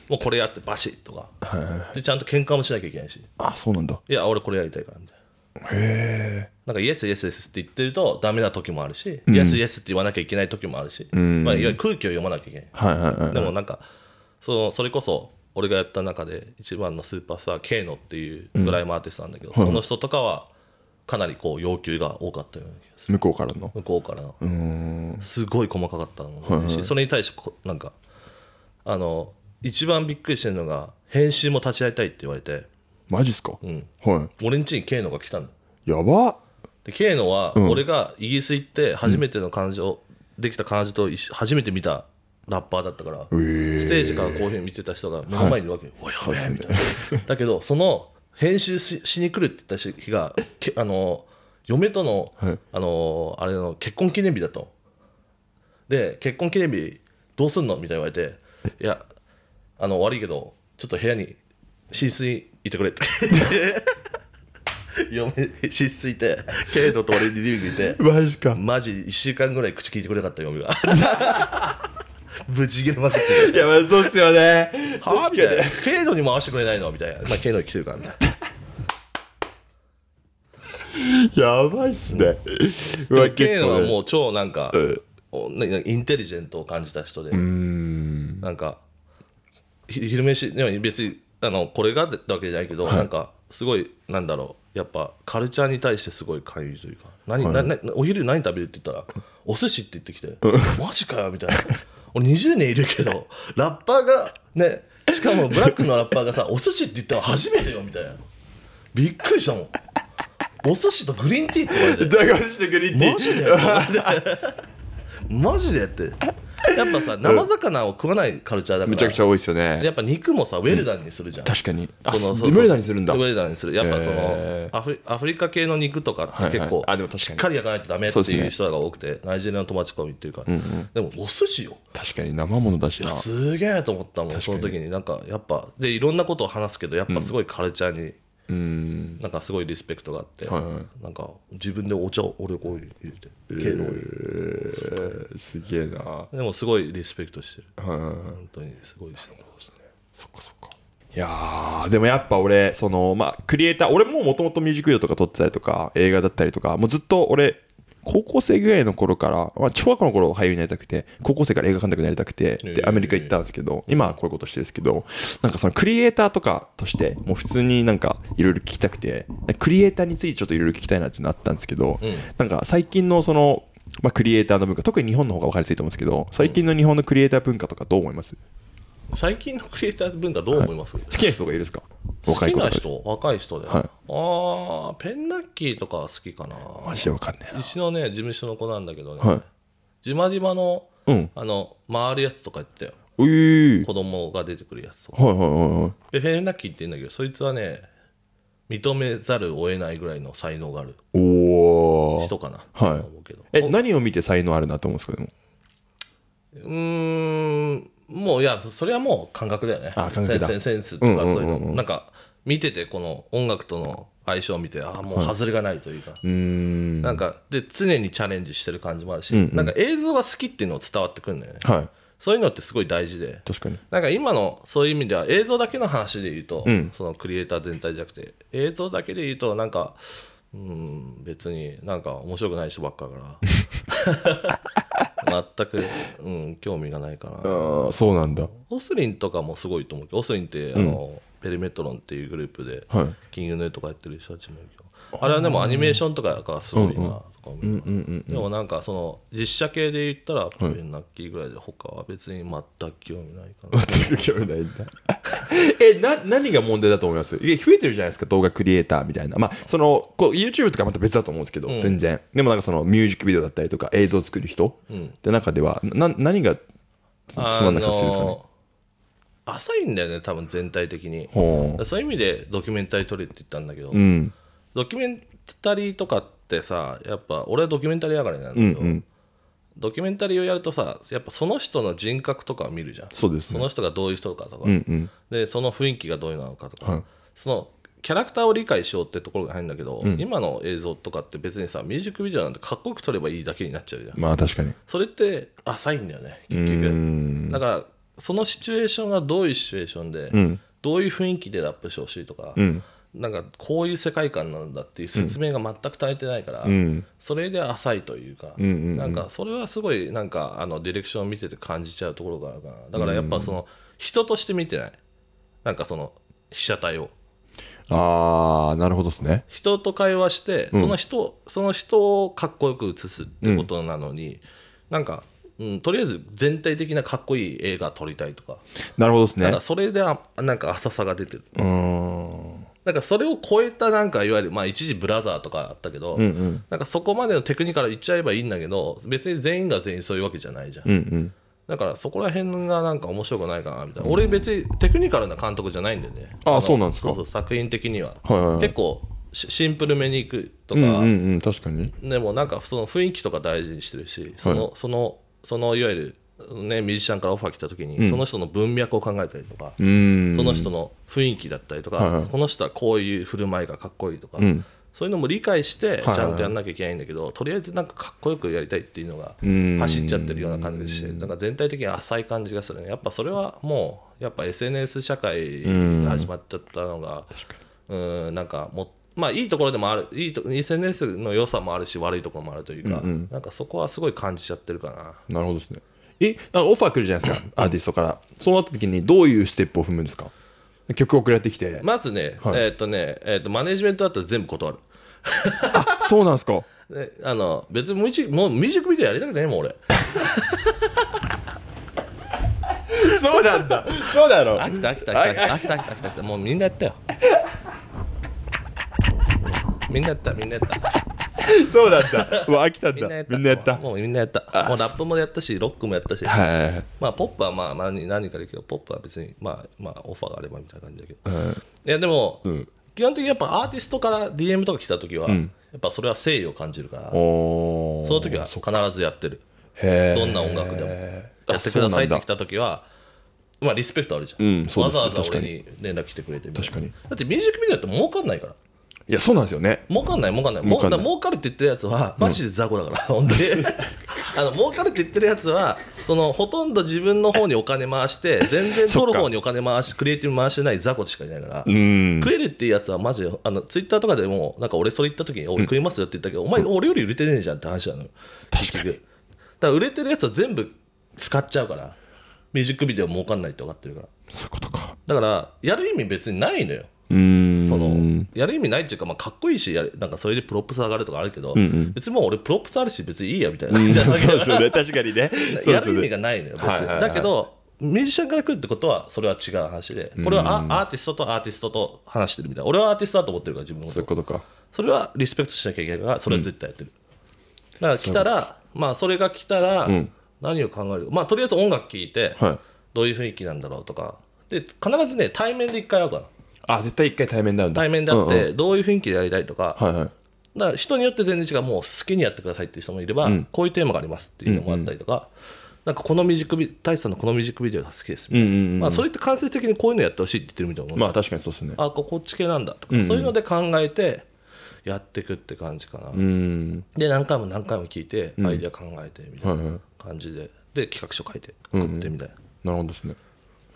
もうこれやってバシッとか、はいはいでちゃんと喧嘩もしなきゃいけないしあそうなんだいや俺これやりたいからみたいなへえなんかイエスイエスイエスって言ってるとダメな時もあるし、うん、イエスイエスって言わなきゃいけない時もあるし、うん、まあ、いわゆる空気を読まなきゃいけない,、はいはいはい、はい、でもなんかそのそれこそ俺がやった中で一番のスーパースター K のっていうグライムアーティストなんだけど、うん、その人とかはかなりこう要求が多かったような気がする向こうからの向こうからのすごい細かかったのもはいはい、それに対してなんかあの一番びっくりしてるのが編集も立ち会いたいって言われてマジっすか、うん、はい、俺んちにケイノが来たのやばでケイノは俺がイギリス行って初めての感じうん、できた感じと初めて見たラッパーだったから、えー、ステージからこういうふうに見てた人が目の前にいるわけ、はい、おやべえみたいなだけどその編集ししに来るって言った日がけあの嫁との、はい、あのあれの結婚記念日だとで結婚記念日どうすんのみたいな言われて「いやあの悪いけどちょっと部屋に寝室いてくれって 嫁寝室いてケイトと俺にリビングいてマジかマジ1週間ぐらい口聞いてくれなかった嫁が ぶち切れまくっていやまあそうっすよねはあみたいなケイトにも会わせてくれないのみたいなまあケイト来てるからね。やばいっすね、うん、ケイトはもう超なんか、うん、インテリジェントを感じた人でんなんか昼飯でも別にあのこれがってわけじゃないけど、はいなんかすごいなんだろうやっぱカルチャーに対してすごい勧誘というか何、はいなお昼何食べるって言ったらお寿司って言ってきて マジかよみたいな俺20年いるけどラッパーがねしかもブラックのラッパーがさお寿司って言ったの初めてよみたいなびっくりしたもんお寿司とグリーンティーって言われてとグリーンティーマジで マジでってやっぱさ生魚を食わないカルチャーだからめちゃくちゃ多いですよねやっぱ肉もさウェルダンにするじゃん、確かにそのそうウェルダンにするんだウェルダンにするやっぱそのアフリアフリカ系の肉とかって結構、あでもしっかり焼かないとダメっていう人が多くて、ナイジェリアの友達コミっていうか、でもお寿司よ確かに生ものだしなすげえと思ったもんその時になんかやっぱでいろんなことを話すけどやっぱすごいカルチャーに、うんなんかすごいリスペクトがあって、はいはい、なんか自分でお茶を俺こう入れて軽の、えすげえなでもすごいリスペクトしてる、はいはい、本当にすごいですねそっかそっかいやでもやっぱ俺そのまあクリエイター俺ももともとミュージックビデオとか撮ってたりとか映画だったりとかもうずっと俺高校生ぐらいの頃から、まあ、小学校の頃俳優になりたくて、高校生から映画監督になりたくて、で、アメリカ行ったんですけど、今はこういうことしてるんですけど、なんかそのクリエイターとかとして、もう普通になんかいろいろ聞きたくて、クリエイターについてちょっといろいろ聞きたいなってなったんですけど、なんか最近のその、まあ、クリエイターの文化特に日本の方が分かりやすいと思うんですけど最近の日本のクリエイター文化とかどう思います、うん最近のクリエイター文化どう思います、はい、好きな人がいいですか若い好きな人若い人で、はい、ああペンナッキーとか好きかなマジわかんねえ石のね事務所の子なんだけどね、はい、じまの、うん、あの回るやつとか言ったよ、えー、子供が出てくるやつとか、はいはいはいはい、でペンナッキーって言うんだけどそいつはね認めざるを得ないぐらいの才能がある人かなはい、え何を見て才能あるなと思うんですけどもうんもういやそれはもう感覚だよねあ感覚だセンセンスとかそういうの、うんうんうんなんか見ててこの音楽との相性を見てああもう外れがないというか、はい、なんかで常にチャレンジしてる感じもあるし、うんうん、なんか映像が好きっていうのを伝わってくるんだよね、はい、そういうのってすごい大事で確かになんか今のそういう意味では映像だけの話で言うと、うん、そのクリエイター全体じゃなくて映像だけで言うとなんかうん別になんか面白くない人ばっかから 全く、うん、興味がないかなあそうなんだオスリンとかもすごいと思うけどオスリンってあの、うんペリメトロンっていうグループで、はい、のンとかやってる人たちもいるけどあれはでもアニメーションとかがすごいなとかうんうんうん、でもなんかその実写系で言ったらペンナッキーぐらいで他は別に全く興味ないかな全く興味ないんだ えな何が問題だと思います増えてるじゃないですか動画クリエイターみたいなまあそのこう YouTube とかまた別だと思うんですけど、うん、全然でもなんかそのミュージックビデオだったりとか映像作る人って中ではな何がつまんなくさせるんですかね浅いんだよね多分全体的にそういう意味でドキュメンタリー撮るって言ったんだけど、うん、ドキュメンタリーとかってってさやっぱ俺はドキュメンタリー上がりなんだけど、うんうん、ドキュメンタリーをやるとさやっぱその人の人格とかを見るじゃんそうです、ね、その人がどういう人かとか、うんうん、でその雰囲気がどういうのかとか、そのキャラクターを理解しようってところが入るんだけど、うん、今の映像とかって別にさミュージックビデオなんてかっこよく撮ればいいだけになっちゃうじゃんまあ確かにそれって浅いんだよね結局だからそのシチュエーションがどういうシチュエーションで、うん、どういう雰囲気でラップしてほしいとか、うんなんかこういう世界観なんだっていう説明が全く足りてないから、うん、それで浅いというか、うんうんうん、なんかそれはすごいなんかあのディレクションを見てて感じちゃうところがあるかなだからやっぱその人として見てないなんかその被写体をああなるほどですね人と会話してその人、うん、その人をかっこよく写すってことなのに、うん、なんかうん、とりあえず全体的なかっこいい映画撮りたいとかなるほどですねそれでなんか浅さが出てるうんなんかそれを超えたなんかいわゆるまあ一時ブラザーとかあったけど、うんうん、なんかそこまでのテクニカルいっちゃえばいいんだけど別に全員が全員そういうわけじゃないじゃん、うんうん、だからそこら辺がなんか面白くないかなみたいな、うん、俺別にテクニカルな監督じゃないんだよねああそうなんですか作品的にははいはいはい、結構シンプルめにいくとかうんうんうん、確かにでもなんかその雰囲気とか大事にしてるしその、はい、そのそのいわゆるね、ミュージシャンからオファー来た時に、うん、その人の文脈を考えたりとかその人の雰囲気だったりとか、はいはい、この人はこういう振る舞いがかっこいいとか、うん、そういうのも理解してちゃんとやんなきゃいけないんだけど、はいはい、とりあえずなんかかっこよくやりたいっていうのが走っちゃってるような感じでしてなんか全体的に浅い感じがするねやっぱそれはもうやっぱ SNS 社会が始まっちゃったのがうんなんかもっまあ、いいところでもあるいいと SNS の良さもあるし悪いところもあるというか、うんうん、なんかそこはすごい感じちゃってるかななるほどですねえあオファー来るじゃないですか アーティストからそうなった時にどういうステップを踏むんですか曲送られてきてまずね、はい、えっ、とね、えーと、とマネジメントだったら全部断るあそうなんですか あの別にもう一もうミュージックビデオやりたくないもん俺 そうなんだそうだろう飽きた飽きた飽きた飽きた飽きた飽きたもうみんなやったよみんなやったみんなやった そうだったう飽きたんだみんなやったもうみんなやったもうラップもやったしロックもやったし、まあ、ポップはまあ何何かできるけどポップは別に、まあ、まあオファーがあればみたいな感じだけど、い、やでも、基本的にやっぱアーティストから DM とか来た時は、やっぱそれは誠意を感じるからその時は必ずやってるどんな音楽でもやってくださいって来た時はまあリスペクトあるじゃん、わざわざ俺に連絡来てくれて確かに。だってミュージックビデオって儲かんないからいやそうなんですよね儲かんない儲かんない儲かかるって言ってるやつはマジで雑魚だから、うん、あの儲かるって言ってるやつは そのほとんど自分の方にお金回して全然取る方にお金回しクリエイティブ回してない雑魚しかいないから食えるっていうやつはマジであのツイッターとかでもなんか俺それ言った時に俺食いますよって言ったけど、うん、お前俺より売れてねえじゃんって話なの確かにだから売れてるやつは全部使っちゃうからミュージックビデオ儲かんないって分かってるからそういうことかだからやる意味別にないのようんやる意味ないっていうか、まあ、かっこいいしなんかそれでプロップス上がるとかあるけど、うんうん、別にもう俺プロップスあるし別にいいやみたいな感じうね、確かにね やる意味がないのよ別に、はいはいはい、だけどミュージシャンから来るってことはそれは違う話でこれはア,、アーティストとアーティストと話してるみたいな俺はアーティストだと思ってるから自分もそういうことかそれはリスペクトしなきゃいけないからそれは絶対やってる、うん、だから来たらまあそれが来たら、何を考えるまあとりあえず音楽聴いて、どういう雰囲気なんだろうとかで必ずね対面で一回会うからあ絶対一回対面だよ対面であって、どういう雰囲気でやりたいとか、はいはい、だから人によって全然違うもう好きにやってくださいっていう人もいれば、うん、こういうテーマがありますっていうのもあったりとか、うんうん、なんかこのミュージックビ大地さんのこのミュージックビデオが好きですみたいな、うんうんうん、まあ、それって間接的にこういうのやってほしいって言ってるみたいなもまあ確かにそうですねあこっち系なんだとか、うんうん、そういうので考えてやっていくって感じかな、うんうん、で何回も何回も聞いてアイデア考えてみたいな感じで、うんはいはい、で企画書書いて送ってみたいな、うんうん、なるほどですね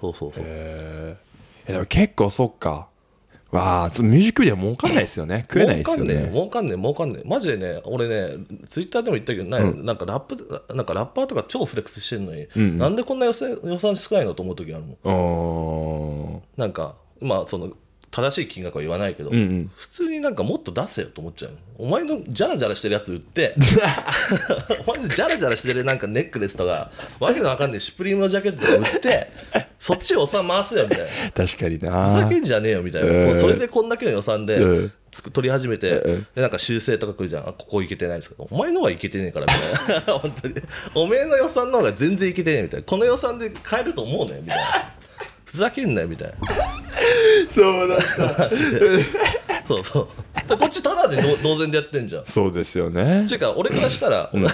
そうそうそう、えーえでも結構そっかわあミュージックビデオ儲かんないですよね食えないですよね儲かんねえ儲かんねえマジでね俺ねツイッターでも言ったけど、な,、うん、なんかラップなんかラッパーとか超フレックスしてるのに、うんうん、なんでこんな予算予算少ないのと思う時あるもんなんかまあその正しい金額は言わないけど、うんうん、普通になんかもっと出せよと思っちゃうお前のじゃらじゃらしてるやつ売って お前のじゃらじゃらしてるなんかネックレスとかわけのわかんないシュプリームのジャケット売って そっち予算回すよみたいな確かになふざけんじゃねえよみたいな、それでこんだけの予算で、つ取り始めて、でなんか修正とか来るじゃん、ここいけてないですけど、お前のはいけてねえからみたいな、本当に、おめえの予算の方が全然いけてねえみたいな、この予算で買えると思うねみたいな。ふざけんなよみたいな そうだった そうそうこっちただで同然でやってんじゃんそうですよねちゅうか俺からしたら、うん、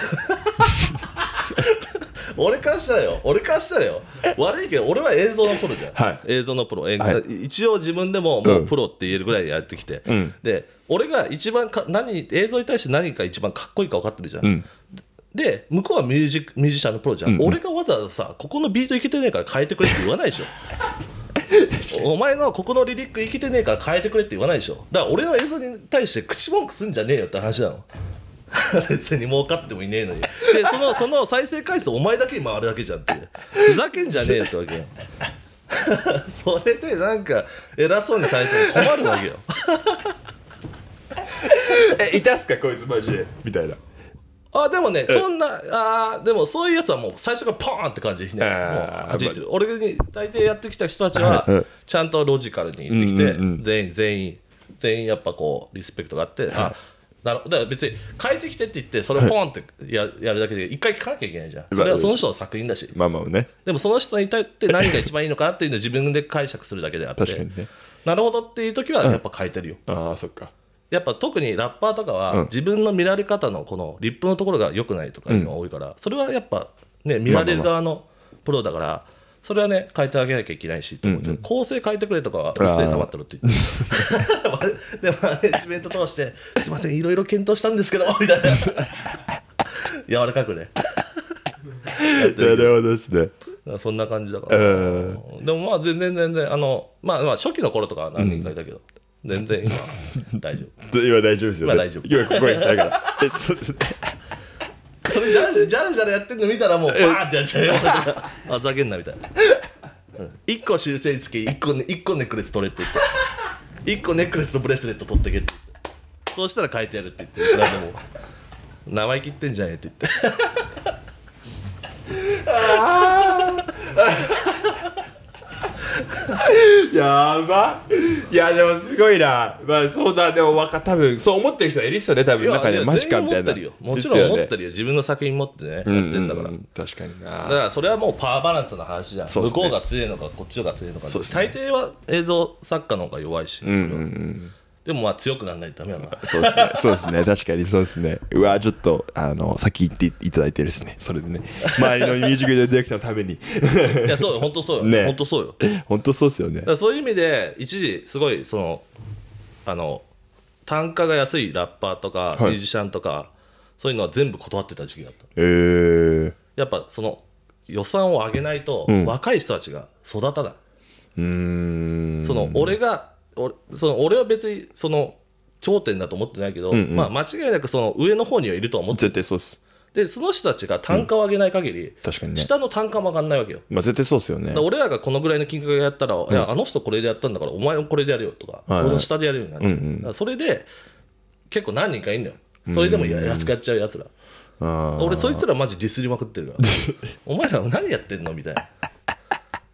俺からしたらよ俺からしたらよ悪いけど俺は映像のプロじゃん、はい、映像のプロ、はい、一応自分でももうプロって言えるぐらいやってきて、うん、で俺が一番か何映像に対して何が一番かっこいいか分かってるじゃん、うんで向こうはミュージミュージシャンのプロじゃん、うん俺がわざわざさここのビートいけてねえから変えてくれって言わないでしょ お前のここのリリックいけてねえから変えてくれって言わないでしょだから俺の映像に対して口文句すんじゃねえよって話なの 別に儲かってもいねえのにでその その再生回数お前だけに回るだけじゃんってふざけんじゃねえよってわけよそれでなんか偉そうにされて困るわけよえいたすかこいつマジでみたいなあでもね、そんな、あでもそういうやつはもう最初からポーンって感じでね、もういてる、俺に大抵やってきた人たちは、ちゃんとロジカルに言ってきて、全員、全員、全員やっぱこう、リスペクトがあって、あなるだから別に変えてきてって言って、それをーンってややるだけで、一回聞かなきゃいけないじゃん、それはその人の作品だし、まあまあね、でもその人に対って 何が一番いいのかなっていうのを自分で解釈するだけであって、なるほどっていう時は、やっぱ変えてるよ。ああそっかやっぱ特にラッパーとかは、自分の見られ方のこのリップのところが良くないとかいうのが多いから、それはやっぱね見られる側のプロだから。それはね変えてあげなきゃいけないし、うんうん、構成変えてくれとかはうっせえってるって言って でマネジメント通して「すいませんいろいろ検討したんですけど」みたいな柔らかくねなるほどですねそんな感じだから、でもまあ全然全然あの、まあ、まあ初期の頃とか何人かいたけど、全然今 大丈夫今大丈夫ですよ、ね、今大丈夫今ここへ来たから そうそれじゃらじゃらじゃやってんの見たらもうバーってやっちゃうよあざけんなみたいな、うん、1個修正付き、1個,、個ネックレス取れって言って1個ネックレスとブレスレット取ってけってそうしたら変えてやるって言ってでも生意気ってんじゃねえって言ってああ やばいやでもすごいなまあそうだでもわか多分そう思ってる人はいるっすよね多分中でマジかみたいなもちろん思ってるよ自分の作品持ってねやってんだから、確かになだからそれはもうパワーバランスの話じゃん、向こうが強いのかこっちが強いのか、大抵は映像作家の方が弱いし、うんでもまあ強くならないとダメだな。そうですね。そうですね。確かにそうですね。うわ、ちょっと、あの、先行っていただいてるですね。それでね。周りのミュージックディレクターのために。いや、そう、本当そうよ。ね、本当そうよ。本当そうですよね。そういう意味で、一時、すごい、その、あの、単価が安いラッパーとか、ミュージシャンとか、はい、そういうのは全部断ってた時期だった。えー、やっぱ、その、予算を上げないと、うん、若い人たちが育たない。うん。その、俺が、俺その俺は別にその頂点だと思ってないけど、うんうんまあ、間違いなくその上の方にはいるとは思って絶対そうですでその人たちが単価を上げない限り、確かにね下の単価も上がらないわけよ。まあ絶対そうですよねら俺らがこのぐらいの金額でやったら、いやあの人これでやったんだからお前もこれでやるよとか、はいはい俺の下でやるようになっちゃう、んうんそれで結構何人かいるんだよそれでもや安くやっちゃうやつら、俺そいつらマジディスりまくってるから お前ら何やってんのみたいな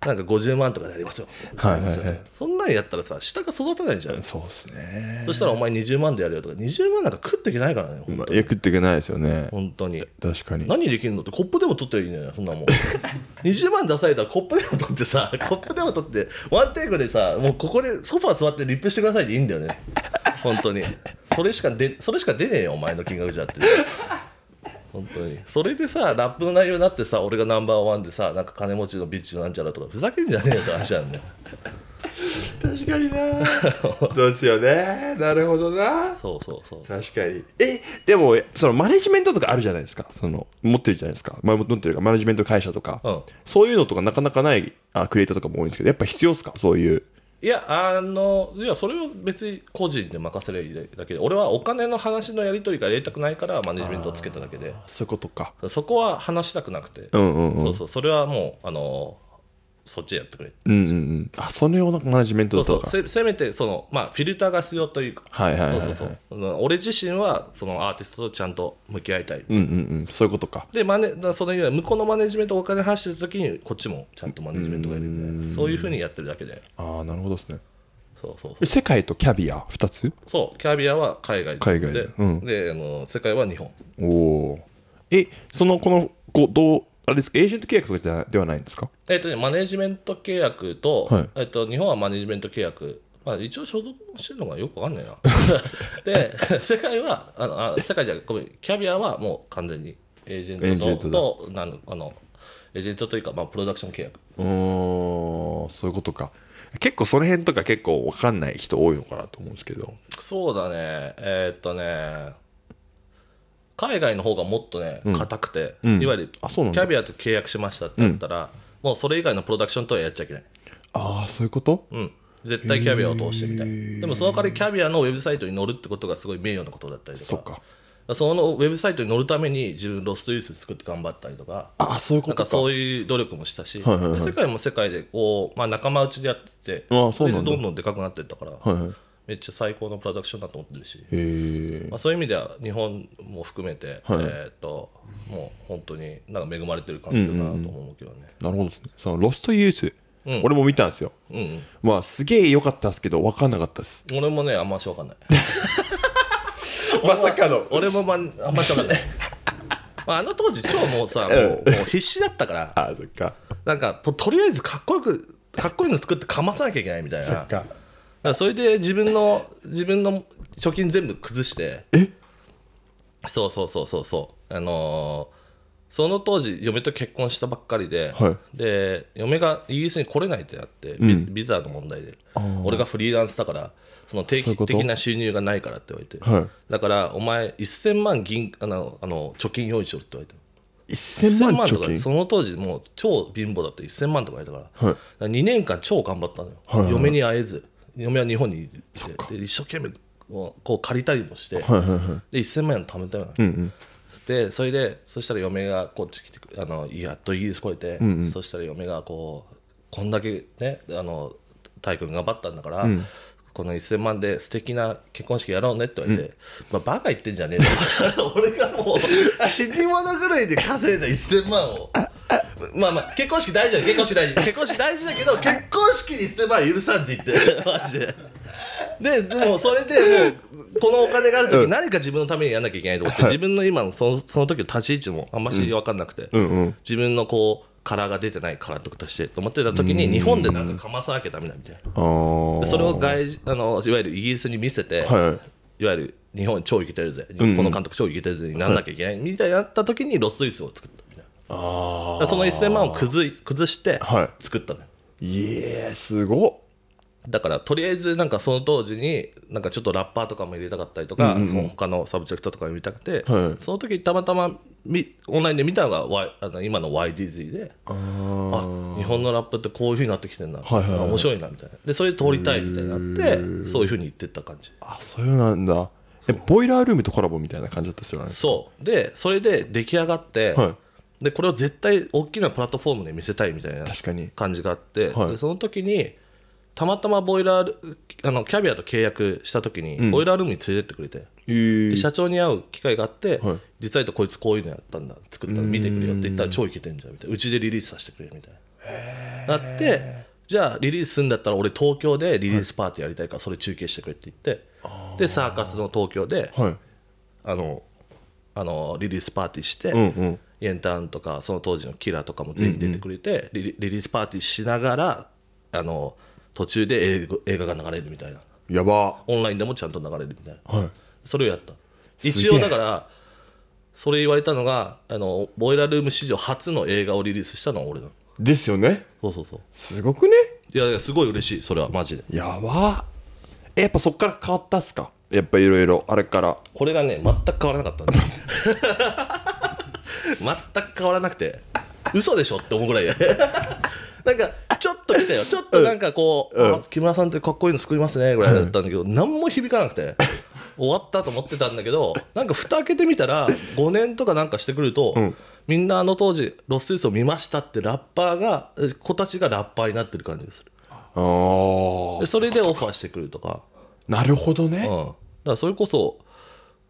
なんか50万とかでありますよ、はいそんなんやったらさ下が育たないじゃんそうっすねそしたらお前20万でやるよとか20万なんか食っていけないからね、まあ、いや食っていけないですよね本当に確かに何できるのってコップでも取ってらいいんじゃないそんなもん20万出されたらコップでも取ってさコップでも取ってワンテイクでさもうここでソファー座ってリップしてくださいでいいんだよね本当にそれしかでそれしか出ねえよお前の金額じゃって本当にそれでさラップの内容になってさ俺がナンバーワンでさなんか金持ちのビッチのなんちゃらとかふざけんじゃねえよって話なんだよ確かになそうですよねなるほどなそうそうそう確かにえでもそのマネジメントとかあるじゃないですかその持ってるじゃないですか、持ってるかマネジメント会社とか、うん、そういうのとかなかなかないあクリエイターとかも多いんですけどやっぱ必要っすかそういういやあのいやそれを別に個人で任せるだけで俺はお金の話のやり取りがやりたくないからマネジメントをつけただけでそういうことかそこは話したくなくて、うんうんうん、そうそうそれはもうあのそっちでやってくれうんうんうんあそのようなマネジメントだったそうせめてその、まあ、フィルターが必要というか俺自身はそのアーティストとちゃんと向き合いたい、うんうんうん、そういうことかでマネその向こうのマネジメントお金発してる時にこっちもちゃんとマネジメントがいるみたそういうふうにやってるだけでああなるほどですねそうそう世界とキャビア2つそうキャビアは海外で海外でうん、であの世界は日本おおえそのこのこどうあれですエージェント契約とかではないんですか、えっとね、マネジメント契約と,、はいえっと日本はマネジメント契約、まあ、一応所属してるのがよくわかんないな で世界はあのあ世界じゃごめんキャビアはもう完全にエージェントとなんあのエージェントというか、まあ、プロダクション契約ん。そういうことか結構その辺とか結構わかんない人多いのかなと思うんですけどそうだねえー、っとね海外の方がもっとね硬くて、うん、いわゆるキャビアと契約しましたってなったら、もうそれ以外のプロダクションとはやっちゃいけないああそういうことうん絶対キャビアを通してみたいでもその代わりキャビアのウェブサイトに載るってことがすごい名誉なことだったりとかそのウェブサイトに載るために自分ロストユース作って頑張ったりとかあそういうことかそういう努力もしたし、世界も世界でこう、まあ、仲間内でやっててああそどんどんでかくなっていったから、はいはいめっちゃ最高のプロダクションだと思ってるし、まあ、そういう意味では日本も含めて、はい、えー、ともう本当になんか恵まれてる環境かなと思うけどね、うんうん、なるほどですねそのロストユース、うん、俺も見たんですよ、うんうん、まあすげえ良かったですけど分かんなかったです俺もねあんまし分かんないまさかの俺も、ま、あんまし分かんないまあ、あの当時超もうさ、もうもう必死だったからあそっかなんかとりあえずかっこよくかっこいいの作ってかまさなきゃいけないみたいなそっからそれで自分の自分の貯金全部崩してえそうそうそうそうそうあのーその当時嫁と結婚したばっかりで、はい、で嫁がイギリスに来れないってなってビ,、ビザの問題で、俺がフリーランスだからその定期的な収入がないからって言われて、はい、だからお前1000万銀あのあの貯金用意しろって言われて1000万とかその当時もう超貧乏だった1000万とか言われたからはい、ら2年間超頑張ったのよ、はいはいはい、嫁に会えず嫁は日本にいてで一生懸命こう借りたりもして、はいはいはい、で1000万円貯めたようんうん、でそれでそしたら嫁がこっち来てあのやっとイギリス来れて、うんうん、そしたら嫁がこうこんだけねあの太君頑張ったんだから、うん、この1000万で素敵な結婚式やろうねって言われて、うん、まあ、バカ言ってんじゃねえぞ 俺がもう 死に物狂いで稼いだ1000万をまあまあ結婚式大事だ結婚式大事結婚式大事だけど 結婚式に1000万許さんって言ってマジで。でもうそれでもうこのお金がある時何か自分のためにやらなきゃいけないと思って、自分の今のそのその時の立ち位置もあんまし分かんなくて、自分のこうカラーが出てないカラーとかしてと思ってた時に日本でなんかかまさなきゃダメだみたいなでそれを外あのいわゆるイギリスに見せて、はい、いわゆる日本超いけてるぜ、うん、この監督超いけてるぜになんなきゃいけない、みたいになった時にロスイスを作ったみたいなその1000万を崩崩して作ったのはい、いえすごっだからとりあえずなんかその当時になんかちょっとラッパーとかも入れたかったりとか、うんうんその他のサブジェクトとか見たくて、はい、その時たまたまオンラインで見たのが、y、あの今の YDZ であ日本のラップってこういうふうになってきてるな、はいはいはい、面白いなみたいなでそれ通りたいみたいになってそういうふうに言ってった感じあそうなんだえボイラールームとコラボみたいな感じだったですよねそうでそれで出来上がって、はい、でこれを絶対大きなプラットフォームで見せたいみたいな感じがあって、はい、でその時にたまたまボイラーあのキャビアと契約した時に、ボイラールームに連れてってくれて、で社長に会う機会があって、はい実際とこいつこういうのやったんだ作ったの見てくれよって言ったら超イケてんじゃんみたいなうちでリリースさせてくれみたいななってじゃあリリースするんだったら俺東京でリリースパーティーやりたいからそれ中継してくれって言って、でサーカスの東京で、はいあのあのリリースパーティーして、うんうんイエンターンとかその当時のキラーとかも全員出てくれて、リリリースパーティーしながらあの途中で映画が流れるみたいなやばオンラインでもちゃんと流れるみたいな、はい、それをやった一応だからそれ言われたのがあのボイラルーム史上初の映画をリリースしたのは俺だですよねそうそうそうすごくねいやいやすごい嬉しいそれはマジでやばえやっぱそっから変わったっすかやっぱいろいろあれからこれがね全く変わらなかった 全く変わらなくて嘘でしょって思うぐらいなんかちょっと来たよちょっとなんかこう、うん、木村さんってかっこいいの作りますねぐらいだったんだけど、うん、何も響かなくて終わったと思ってたんだけどなんか蓋開けてみたら5年とかなんかしてくると、うん、みんなあの当時「ロスイスを見ました」ってラッパーが子たちがラッパーになってる感じですでそれでオファーしてくるとかなるほどね、うん、だからそれこそ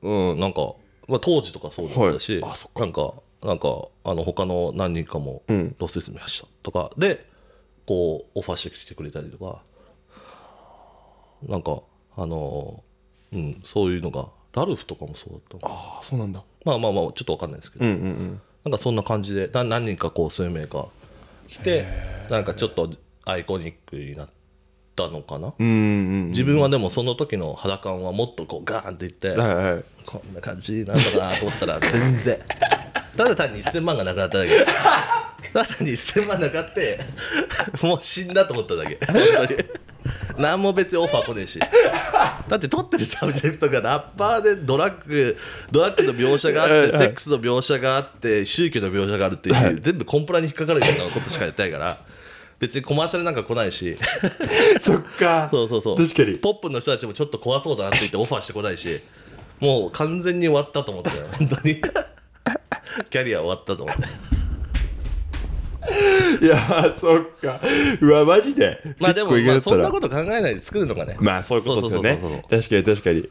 うんなんか、まあ、当時とかそうだったし、はい、なんかなんかあの他の何人かも「ロスス見ました」とかでこうオファーしてきてくれたりとかなんかあのうんそういうのがラルフとかもそうだったああそうなんだまあまあまあちょっと分かんないですけど、なんかそんな感じで何人かこう数名か来てなんかちょっとアイコニックになったのかな、自分はでもその時の肌感はもっとこうガーンっていって、はいはい、こんな感じなんだなと思ったら 全然 ただ単に1000万がなくなっただけただ単に1000万なくなってもう死んだと思っただけ本当に何も別にオファー来ねえしだって撮ってるサブジェクトがラッパーでドラッグドラッグの描写があってセックスの描写があって宗教の描写があるっていう全部コンプラに引っかかるようなことしかやってないから別にコマーシャルなんか来ないしそっかそうそうそう確かにポップの人たちもちょっと怖そうだなって言ってオファーしてこないしもう完全に終わったと思ったよ本当に キャリア終わったと思って いやーそっかうわマジでまあでも、まあ、そんなこと考えないで作るのかねまあそういうことですよね確かに確かに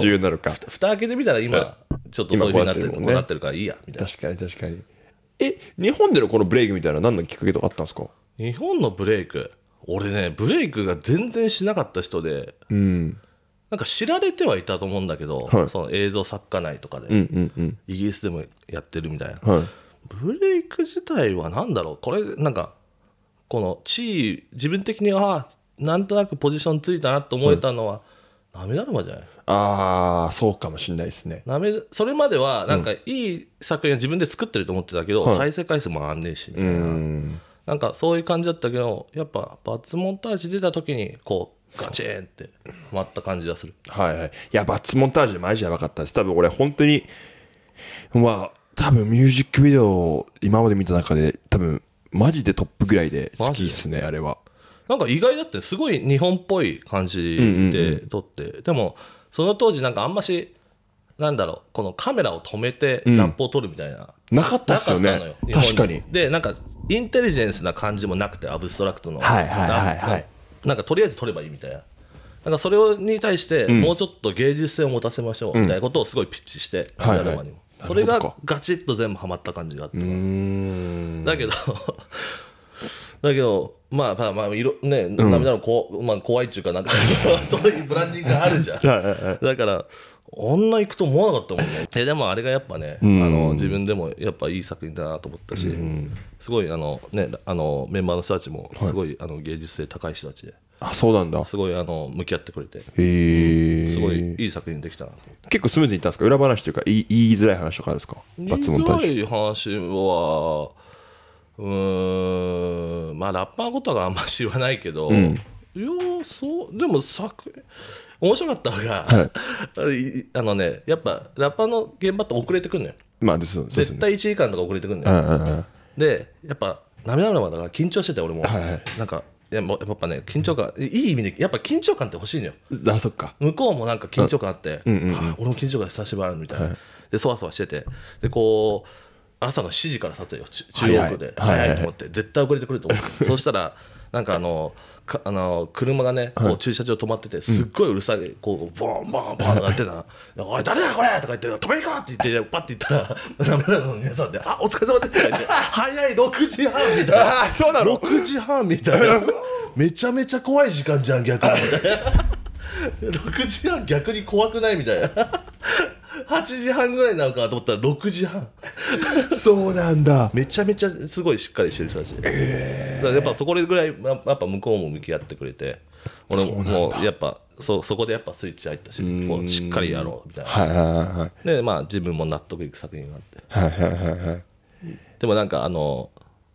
重要なのかふ蓋開けてみたら今ちょっとそういうふうになってるこうなってるうなってるからいいやみたいな確かに確かにえ日本でのこのブレイクみたいな何のきっかけとかあったんですか日本のブレイク俺ねブレイクが全然しなかった人でうんなんか知られてはいたと思うんだけど、はい、その映像作家内とかで、うんうんうん、イギリスでもやってるみたいな、はい、ブレイク自体は何だろうこれなんかこの地位自分的にあなんとなくポジションついたなと思えたのは、うん、涙じゃないああそうかもしれないですねそれまではなんかいい作品は自分で作ってると思ってたけど、うん、再生回数もあんねえしみたいな。なんかそういう感じだったけどやっぱバツモンタージ出た時にこうガチーンって割った感じがするはいはいいやバッツモンタージュマジやばかったです多分俺本当にまあ多分ミュージックビデオを今まで見た中で多分マジでトップぐらいで好きっすねあれはなんか意外だってすごい日本っぽい感じで撮って、うんうんうん、でもその当時なんかあんましなんだろうこのカメラを止めてラップを撮るみたいな、うん、なかったっすよね確かにでなんかインテリジェンスな感じもなくてアブストラクトの、はいはいはいはい、なんかとりあえず取ればいいみたいな。なんかそれに対してもうちょっと芸術性を持たせましょうみたいなことをすごいピッチして、うん、はい、はい、それがガチッと全部はまった感じがあってだけど だけどまあまあまあいろね涙のこ、うん、まあ、怖いっていうかなんか そういうブランディングがあるじゃんだからあんな行くと思わなかったもんね えでもあれがやっぱね、うん、あの自分でもやっぱいい作品だなと思ったし、うん、すごいあの、ね、あのメンバーの人たちもすごい、はい、あの芸術性高い人たちで。あそうなんだすごいあの向き合ってくれて、えすごいいい作品できたなと結構スムーズにいったんですか裏話というか言い言いづらい話とかあるんですか言いづらい話はうんまあラッパーのことはあんまし言わないけど、うん、いやそうでも作面白かったのが、はい、あのねやっぱラッパーの現場って遅れてくるのよ、まあ、です絶対1時間とか遅れてくるのよ、でやっぱ涙なまだから緊張してて俺も、はい、なんかやっぱね緊張感、うん、いい意味でやっぱ緊張感って欲しいのよあそっか向こうもなんか緊張感あって、俺も緊張感久しぶりあるみたいな、はい、でそわそわしててでこう朝の7時から撮影よ中央区で早いと思って、絶対遅れてくると思って、そうしたらなんかあのあの車がね、駐車場止まってて、すっごいうるさい、こう、ボンボンボンってなってた おい、誰だこれとか言って、止めに行こうって言って、パって言ったら、ダの皆さんで、あお疲れ様ですって言って、早い、6時半みたいな、あそうなの6時半みたいな、めちゃめちゃ怖い時間じゃん、逆に。6時半逆に怖くないみたいな8時半ぐらいなのかなと思ったら6時半そうなんだめちゃめちゃすごいしっかりしてる人たち、えー、だやっぱそこぐらいやっぱ向こうも向き合ってくれて俺ももうやっぱそそこでやっぱスイッチ入ったしもうしっかりやろうみたいな、はいはいはい、でまあ自分も納得いく作品があって、はいはいはい、はい、でもなんかあの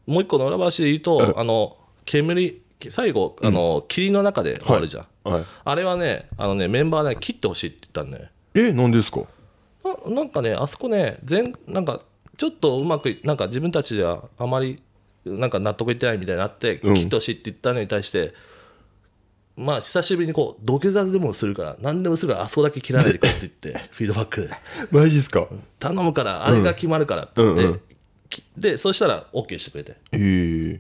もう一個の裏話で言うと、あの煙最後、あの霧の中で終わるじゃん、はいはい、あれはねあのねメンバーね切ってほしいって言ったんだよえなんですかなんかねあそこね全なんかちょっとうまくなんか自分たちではあまりなんか納得いってないみたいになって、きっとしって言ったのに対してまあ久しぶりにこう土下座でもするから何でもするからあそこだけ切らないでくれって言って フィードバックでマジですか頼むからあれが決まるからって言って、うんうんうんでそしたら OK してくれて、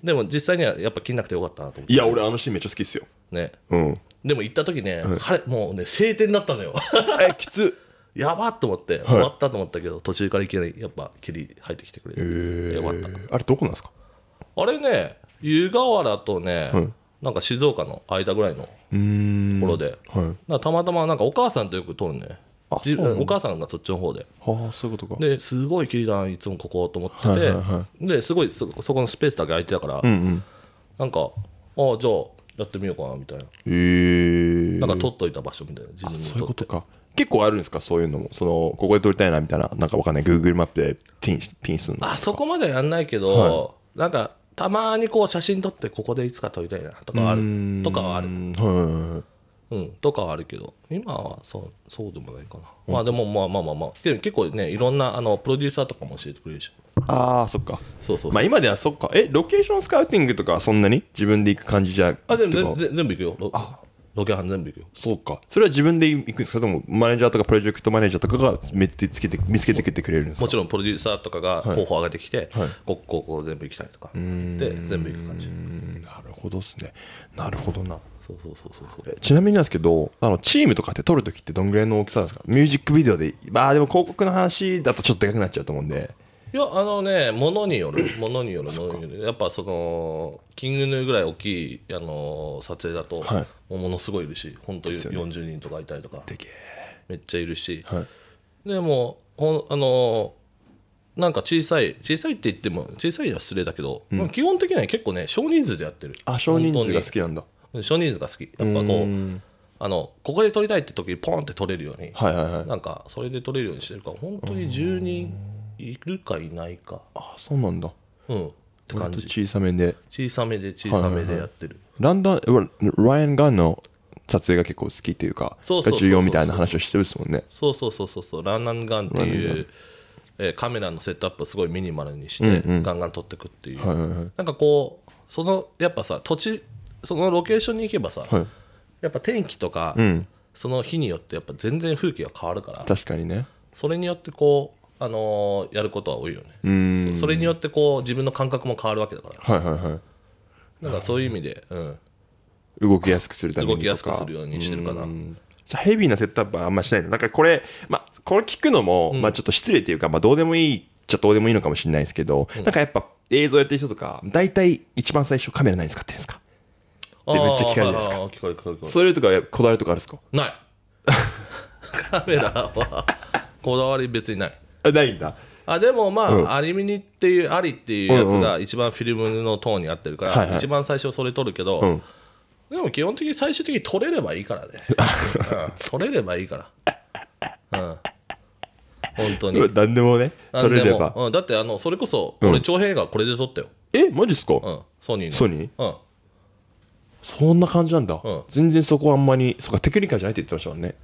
でも実際にはやっぱ切んなくてよかったなと思っていや俺あのシーンめっちゃ好きっすよね、うん、でも行った時ね、晴れもうね晴天だったのよ えきつやばっと思って、終わったと思ったけど途中からいきなりやっぱ霧り入ってきてくれて、えったあれどこなんですかあれね湯河原とね、はいなんか静岡の間ぐらいのところで、はいたまたまなんかお母さんとよく撮るねあお母さんがそっちの方ではあそういうことかですごい霧リいつもここと思ってて、はいはいはですごいそそこのスペースだけ空いてたから、うんうんなんかああじゃあやってみようかなみたいな、えー、なんか撮っといた場所みたいな自分あそういうことか結構あるんですかそういうのもそのここで撮りたいなみたいななんかわかんない Google マップでピンピンするのあそこまではやんないけど、はい、なんかたまにこう写真撮ってここでいつか撮りたいなとかあるとかはあるうん、とかはあるけど今はそうそうでもないかな、うん、まあでもまあまあまあまあ結構ねいろんなあのプロデューサーとかも教えてくれるしああそっかそうそうまあ今ではそっかえロケーションスカウティングとかそんなに自分で行く感じじゃあでも全部行くよあロケハン全部行くよそうかそれは自分で行くんですかでもマネージャーとかプロジェクトマネージャーとかが見つけて見つけてきてくれるんですかもちろんプロデューサーとかが候補上げてきて、はい、こここう全部行きたいとかで全部行く感じなるほどですねなるほどなそうそうそうそうちなみになんですけどあのチームとかって撮るときってどんぐらいの大きさですかミュージックビデオでまあでも広告の話だとちょっとでかくなっちゃうと思うんでいやあのねものによるもの によるものによるやっぱそのキングヌーぐらい大きいあの撮影だと、はい、ものすごいいるし本当に40人とかいたりとか、ね、めっちゃいるし、はい、でもほあのなんか小さい小さいって言っても小さいは失礼だけど、うん、基本的には結構ね少人数でやってるあ少人数が好きなんだ少人数が好きやっぱこうあのここで撮りたいって時にポンって撮れるように、はいはいはい、なんかそれで撮れるようにしてるから本当に10人いるかいないかあそうなんだうんって感じ小さめで小さめで小さめでやってる、ランダンライアン・ガンの撮影が結構好きというかそうそうそうそう重要みたいな話をしてるですもんねそうそうそうそうそうランダンガンっていうえカメラのセットアップをすごいミニマルにしてガンガン撮ってくっていう、ははいはい、なんかこうそのやっぱさ土地そのロケーションに行けばさ、はい、やっぱ天気とか、うん、その日によってやっぱ全然風景が変わるから確かにねそれによってこうあのー、やることは多いよねそれによってこう自分の感覚も変わるわけだからはいはいはいだからそういう意味で、うん、動きやすくするために動きやすくするようにしてるかなヘビーなセットアップはあんましないのなんかこれ、まあ、これ聞くのも、うん、まあ、ちょっと失礼というか、まあ、どうでもいいちゃどうでもいいのかもしれないですけど、うん、なんかやっぱ映像やってる人とか大体一番最初カメラ何使ってるんですかってめっちゃ聞かれるじゃないですか聞かれ聞かれそれとかこだわりとかあるんですかないカメラはこだわり別にないあないんだあでもまあ、うんアリミニっていうアリっていうやつが一番フィルムのトーンに合ってるから、一番最初それ撮るけど、でも基本的に最終的に撮れればいいからね、うん、撮れればいいからうん本当に何でもね取れれば、うん、だってあのそれこそ俺長編映画これで撮ったよ、えマジっすか、うん、ソニーのソニーうんそんな感じなんだ、うん全然そこあんまりそっかテクニカルじゃないって言ってましたもんね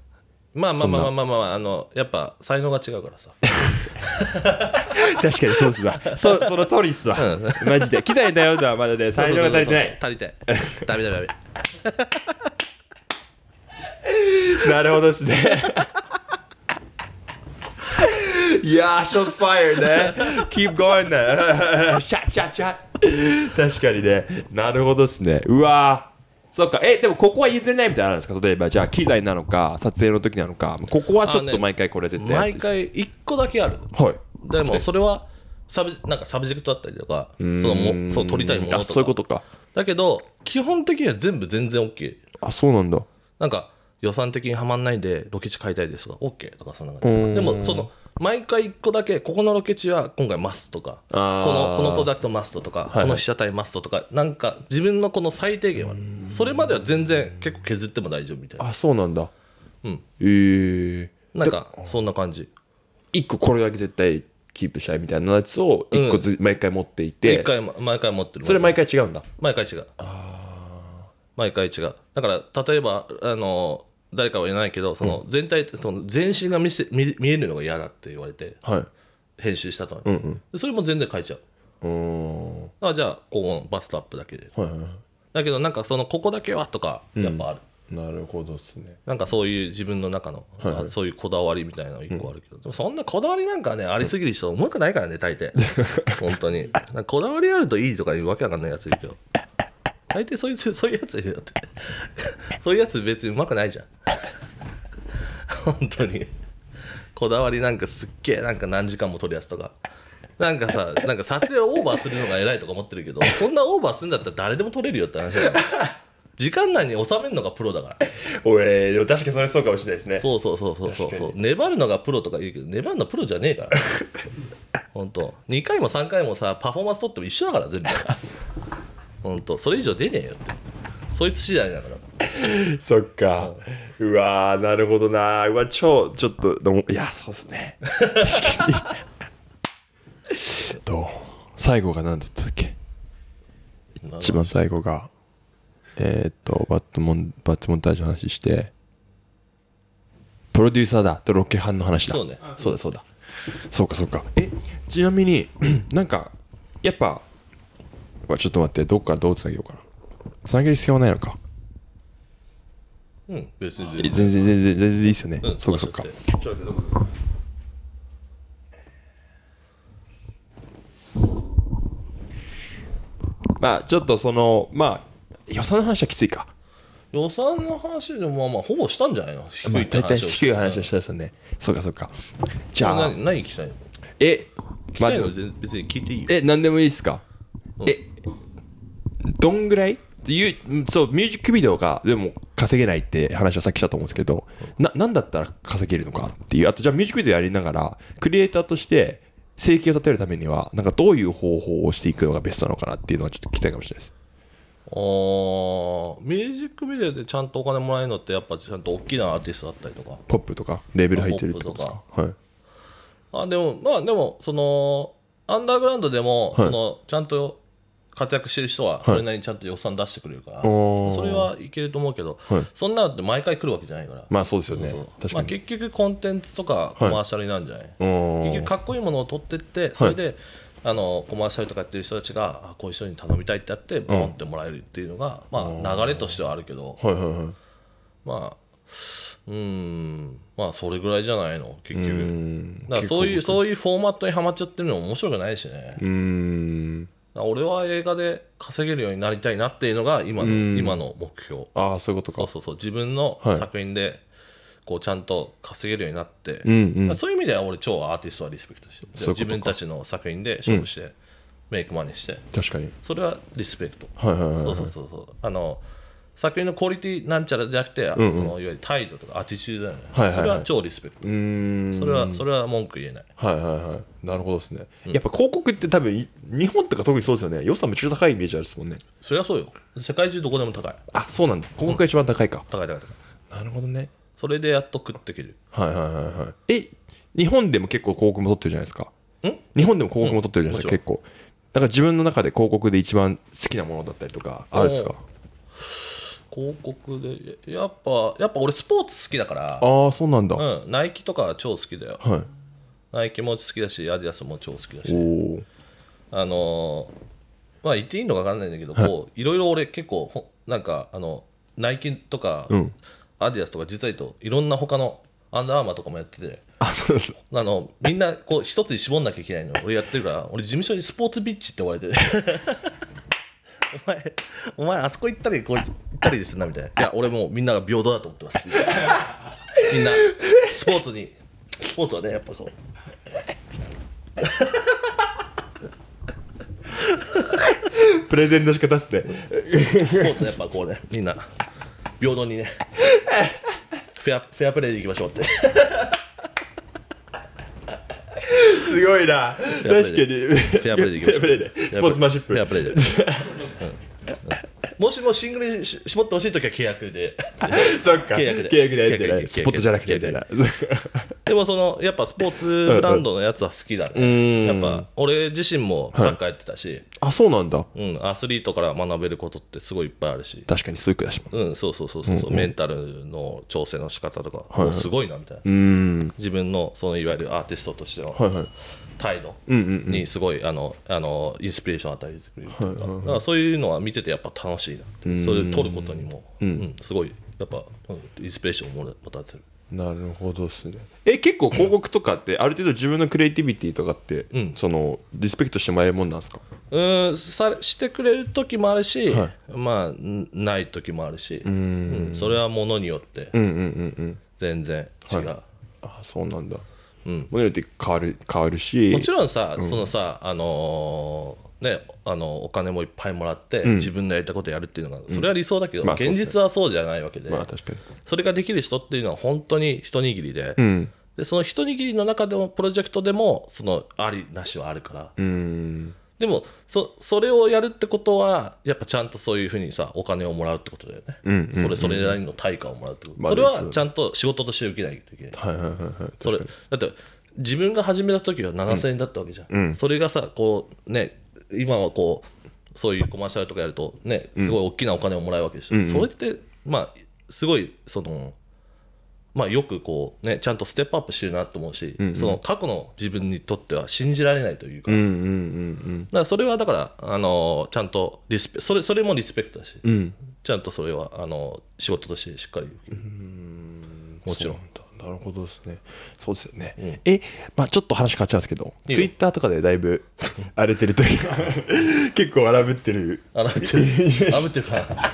まあまあまあまあまあ、まあ、あのやっぱ才能が違うからさ 確かにそうっすわそその通りっすわ、うん、マジで期待だよとはまだで才能が足りてない足りてない ダメダメダメなるほどですねいやー、ショットファイアね。Keep going ね。シャッシャッシャッ。確かにね。なるほどっすね。うわー。そっかえでもここは譲れないみたいなのあるんですか例えばじゃあ機材なのか撮影の時なのかここはちょっと毎回これ絶対、ね、毎回1個だけあるはいでもそれはサブなんかサブジェクトだったりとかそのもそう撮りたいものとかそういうことかだけど基本的には全部全然 OK あそうなんだなんか予算的にはまんないでロケ地買いたいですが OK とかそんな感じでもその毎回1個だけここのロケ地は今回マストとかこのこのプロダクトマストとか、この被写体マストとかなんか自分のこの最低限はそれまでは全然結構削っても大丈夫みたいなあそうなんだうんえー、なんかそんな感じ1個これだけ絶対キープしたいみたいなやつを1個ず、うん、毎回持っていて1回毎回持ってるそれ毎回違うんだ毎回違うあ毎回違うだから例えばあの誰かは言えないけどその全体、その全身が見せ見見えるのが嫌だって言われて、はい編集したと、うんうんでそれも全然書いちゃうんあじゃあここのバストアップだけではいはいだけどなんかそのここだけはとかやっぱある、なるほどっすねなんかそういう自分の中の、はいはいそういうこだわりみたいなの一個あるけど、でもそんなこだわりなんかねありすぎる人重くないからね大抵本当にこだわりあるといいとかいうわけわかんないやついるけど大抵そういうそういうやつだって そういうやつ別にうまくないじゃん本当にこだわりなんかすっげえなんか何時間も撮るやつとかなんかさなんか撮影をオーバーするのが偉いとか思ってるけどそんなオーバーするんだったら誰でも撮れるよって話だよ時間内に収めるのがプロだからおえ確かにそれそうかもしれないですねそうそうそうそうそうそう粘るのがプロとか言うけど粘るのプロじゃねえから本当2回も3回もさパフォーマンス撮っても一緒だから全部本当それ以上出ねえよってそいつ次第だからそっか、うわなるほどなうわ超ちょっといやそうっすねと最後が何だったっけ一番最後がえー、っとバットモンバットモンタージュの話してプロデューサーだとロケハンの話だそうねそうだそうだそうかそうかえちなみに なんかやっぱちょっと待ってどこからどうつなげようかなつなげる必要ないのかうん別に全然全然全然全然いいですよね、うん、そっかそっかまあちょっとそのまあ予算の話はきついか予算の話でもまあほぼしたんじゃないの低い話をした、まあ、大体低い話をしたですよねそうかそうかじゃあ何聞きたいのえ聞きたいの別に聞いていいよえ何でもいいですか、うん、えどんぐらいそうミュージックビデオがでも稼げないって話はさっきしたと思うんですけどな何だったら稼げるのかっていうあとじゃあミュージックビデオやりながらクリエイターとして生計を立てるためにはなんかどういう方法をしていくのがベストなのかなっていうのはちょっと聞きたいかもしれないです。あミュージックビデオでちゃんとお金もらえるのってやっぱちゃんと大きなアーティストだったりとかポップとかレベル入ってるとかはいあでもまあでもそのアンダーグラウンドでも、はい、そのちゃんと活躍してる人はそれなりにちゃんと予算出してくれるから、それはいけると思うけど、そんなのって毎回来るわけじゃないからまあそうですよねまあ、結局コンテンツとかコマーシャルなんじゃない、結局かっこいいものを取ってってそれで、あのコマーシャルとかやってる人たちがこういう人に頼みたいってやってボンってもらえるっていうのが、まあ、流れとしてはあるけど、まあうんまあそれぐらいじゃないの結局だからそういうそういうフォーマットにはまっちゃってるの面白くないしねうん俺は映画で稼げるようになりたいなっていうのが今の今の目標ああそういうことかそうそうそう自分の作品で、こうちゃんと稼げるようになって、うんうん、そういう意味では俺超アーティストはリスペクトして自分たちの作品で勝負して、うん、メイクマネして確かにそれはリスペクトはいはいはい、そうそうそうそうあの作品のクオリティなんちゃらじゃなくて、うんうん、そのいわゆる態度とかアティチュードだよね、はいはいはい、それは超リスペクトそれはそれは文句言えないはいはいはいなるほどですね、うん、やっぱ広告って多分日本とか特にそうですよね予算めちゃ高いイメージあるですもんねそりゃそうよ世界中どこでも高いあそうなんだ広告が一番高いか、うん、高い高い高いなるほどねそれでやっと食ってけるはいはいはいはいえ日本でも結構広告も取ってるじゃないですかん日本でも広告も取ってるじゃないですか、うん、結構だから自分の中で広告で一番好きなものだったりとかあるんですか広告でやっぱやっぱ俺スポーツ好きだからああそうなんだ、うん、ナイキとか超好きだよ、はい、ナイキも好きだしアディダスも超好きだしおあのー、まあ言っていいのか分かんないんだけど、はい、こういろいろ俺結構ほなんかあのナイキとか、うん、アディダスとか実際といろんな他のアンダーアーマーとかもやっててあそうあのみんなこう一つに絞んなきゃいけないの俺やってるから俺事務所にスポーツビッチって言われてお前お前あそこ行ったりこう行ったりですなみたいないや俺もうみんなが平等だと思ってますみ みんなスポーツにスポーツはねやっぱこう プレゼンの仕方っすねスポーツはやっぱこうねみんな平等にねフェアフェアプレーでいきましょうってすごいな。確かに。フェアプレでいきましょう。スポーツマンシップ。フェアプレで。もしもシングルに絞ってほしいときは契約で。そっか。契約で。契約でやってない。スポットじゃなくてみたいな。でもその、やっぱスポーツブランドのやつは好きだね。やっぱ、俺自身もサッカーやってたし。あ、そうなんだ。うん、アスリートから学べることってすごいいっぱいあるし。確かにそういうだしうん、そうそうそうそう。メンタルの調整の仕方とか、すごいなみたいな。自分の、そのいわゆるアーティストとしての。はいはい。態度にすごい、あのあのインスピレーションを与えてくれるというか,、だからそういうのは見ててやっぱ楽しいなそれを撮ることにも、うんすごいやっぱインスピレーションをもたせる。なるほどですねえ結構広告とかってある程度自分のクリエイティビティとかって、うん、そのリスペクトしてもらえるもんなんですかうんさしてくれる時もあるし、はい、まあない時もあるしうん、それはものによって全然違う、はあそうなんだものによって変わる変わるしもちろんさ、そのさあのーね、あのお金もいっぱいもらって、うん、自分のやりたいことやるっていうのがそれは理想だけど、うんまあ、現実はそうじゃないわけで、まあ、それができる人っていうのは本当に一握りでうん、でその一握りの中でもプロジェクトでもそのありなしはあるから。でもそそれをやるってことはやっぱちゃんとそういうふうにさお金をもらうってことだよね、うんうんうん、それそれなりの対価をもらうってこと、まあ、それはちゃんと仕事として受けないといけない,、はいはいはいそれだって自分が始めた時は7000円だったわけじゃん、うん、それがさこうね今はこうそういうコマーシャルとかやるとねすごい大きなお金をもらうわけでしょ、うんうん、それってまあすごいそのまあ、よくこう、ね、ちゃんとステップアップしてるなと思うし、うんうん、その過去の自分にとっては信じられないというか、うんうんうんうん、だからそれはだから、あのちゃんとリスペそれそれもリスペクトだし、うん、ちゃんとそれはあの仕事としてしっかりもちろん。なるほどですね。そうですよね。うん、え、まあちょっと話変わっちゃうんですけど、ツイッターとかでだいぶ荒れてるというか、結構荒ぶってる。荒ぶってる。荒ぶってるかな。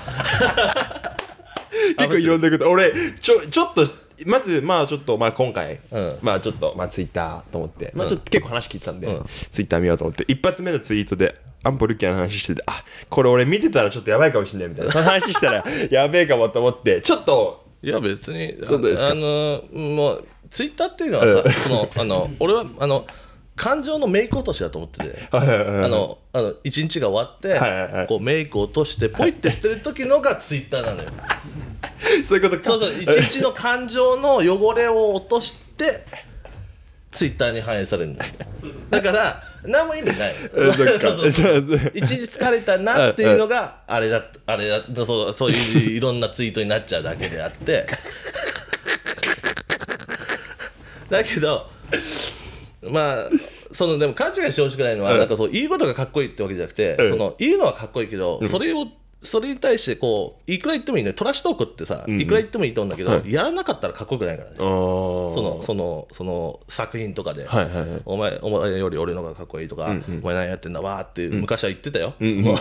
結構いろんなこと、俺、ちょ、ちょっとまずまあちょっとまあ今回、うんまあちょっとまあツイッターと思って、まあちょっと結構話聞いてたんで、うんツイッター見ようと思って一発目のツイートでアンポルキアの話しててあこれ俺見てたらちょっとやばいかもしんないみたいな その話したらやべえかもと思ってちょっといや別にそうですかあのもうツイッターっていうのはさ、そのあの俺はあの感情のメイク落としだと思ってて、あの、あの、一日が終わって、こうメイク落として、ポイって捨てる時のがツイッターなのよ。そういうことか。そうそう、一日の感情の汚れを落として、ツイッターに反映されるんだよ。だから、何も意味ない。一時疲れたなっていうのが、あれだ、あれだ、そう、そういういろんなツイートになっちゃうだけであって。だけど。まあそのでも勘違いしてほしくないのは、なんかそう言うことがかっこいいってわけじゃなくて、その言うのはかっこいいけど、それをそれに対してこういくら言ってもいいねトラッシュトークってさ、いくら言ってもいいと思うんだけど、はい、やらなかったらかっこよくないからねそのそのその作品とかで、はいはいはい、お前お前より俺の方がかっこいいとか、うんうん、お前何やってんだわーって昔は言ってたよ、うんうん、っ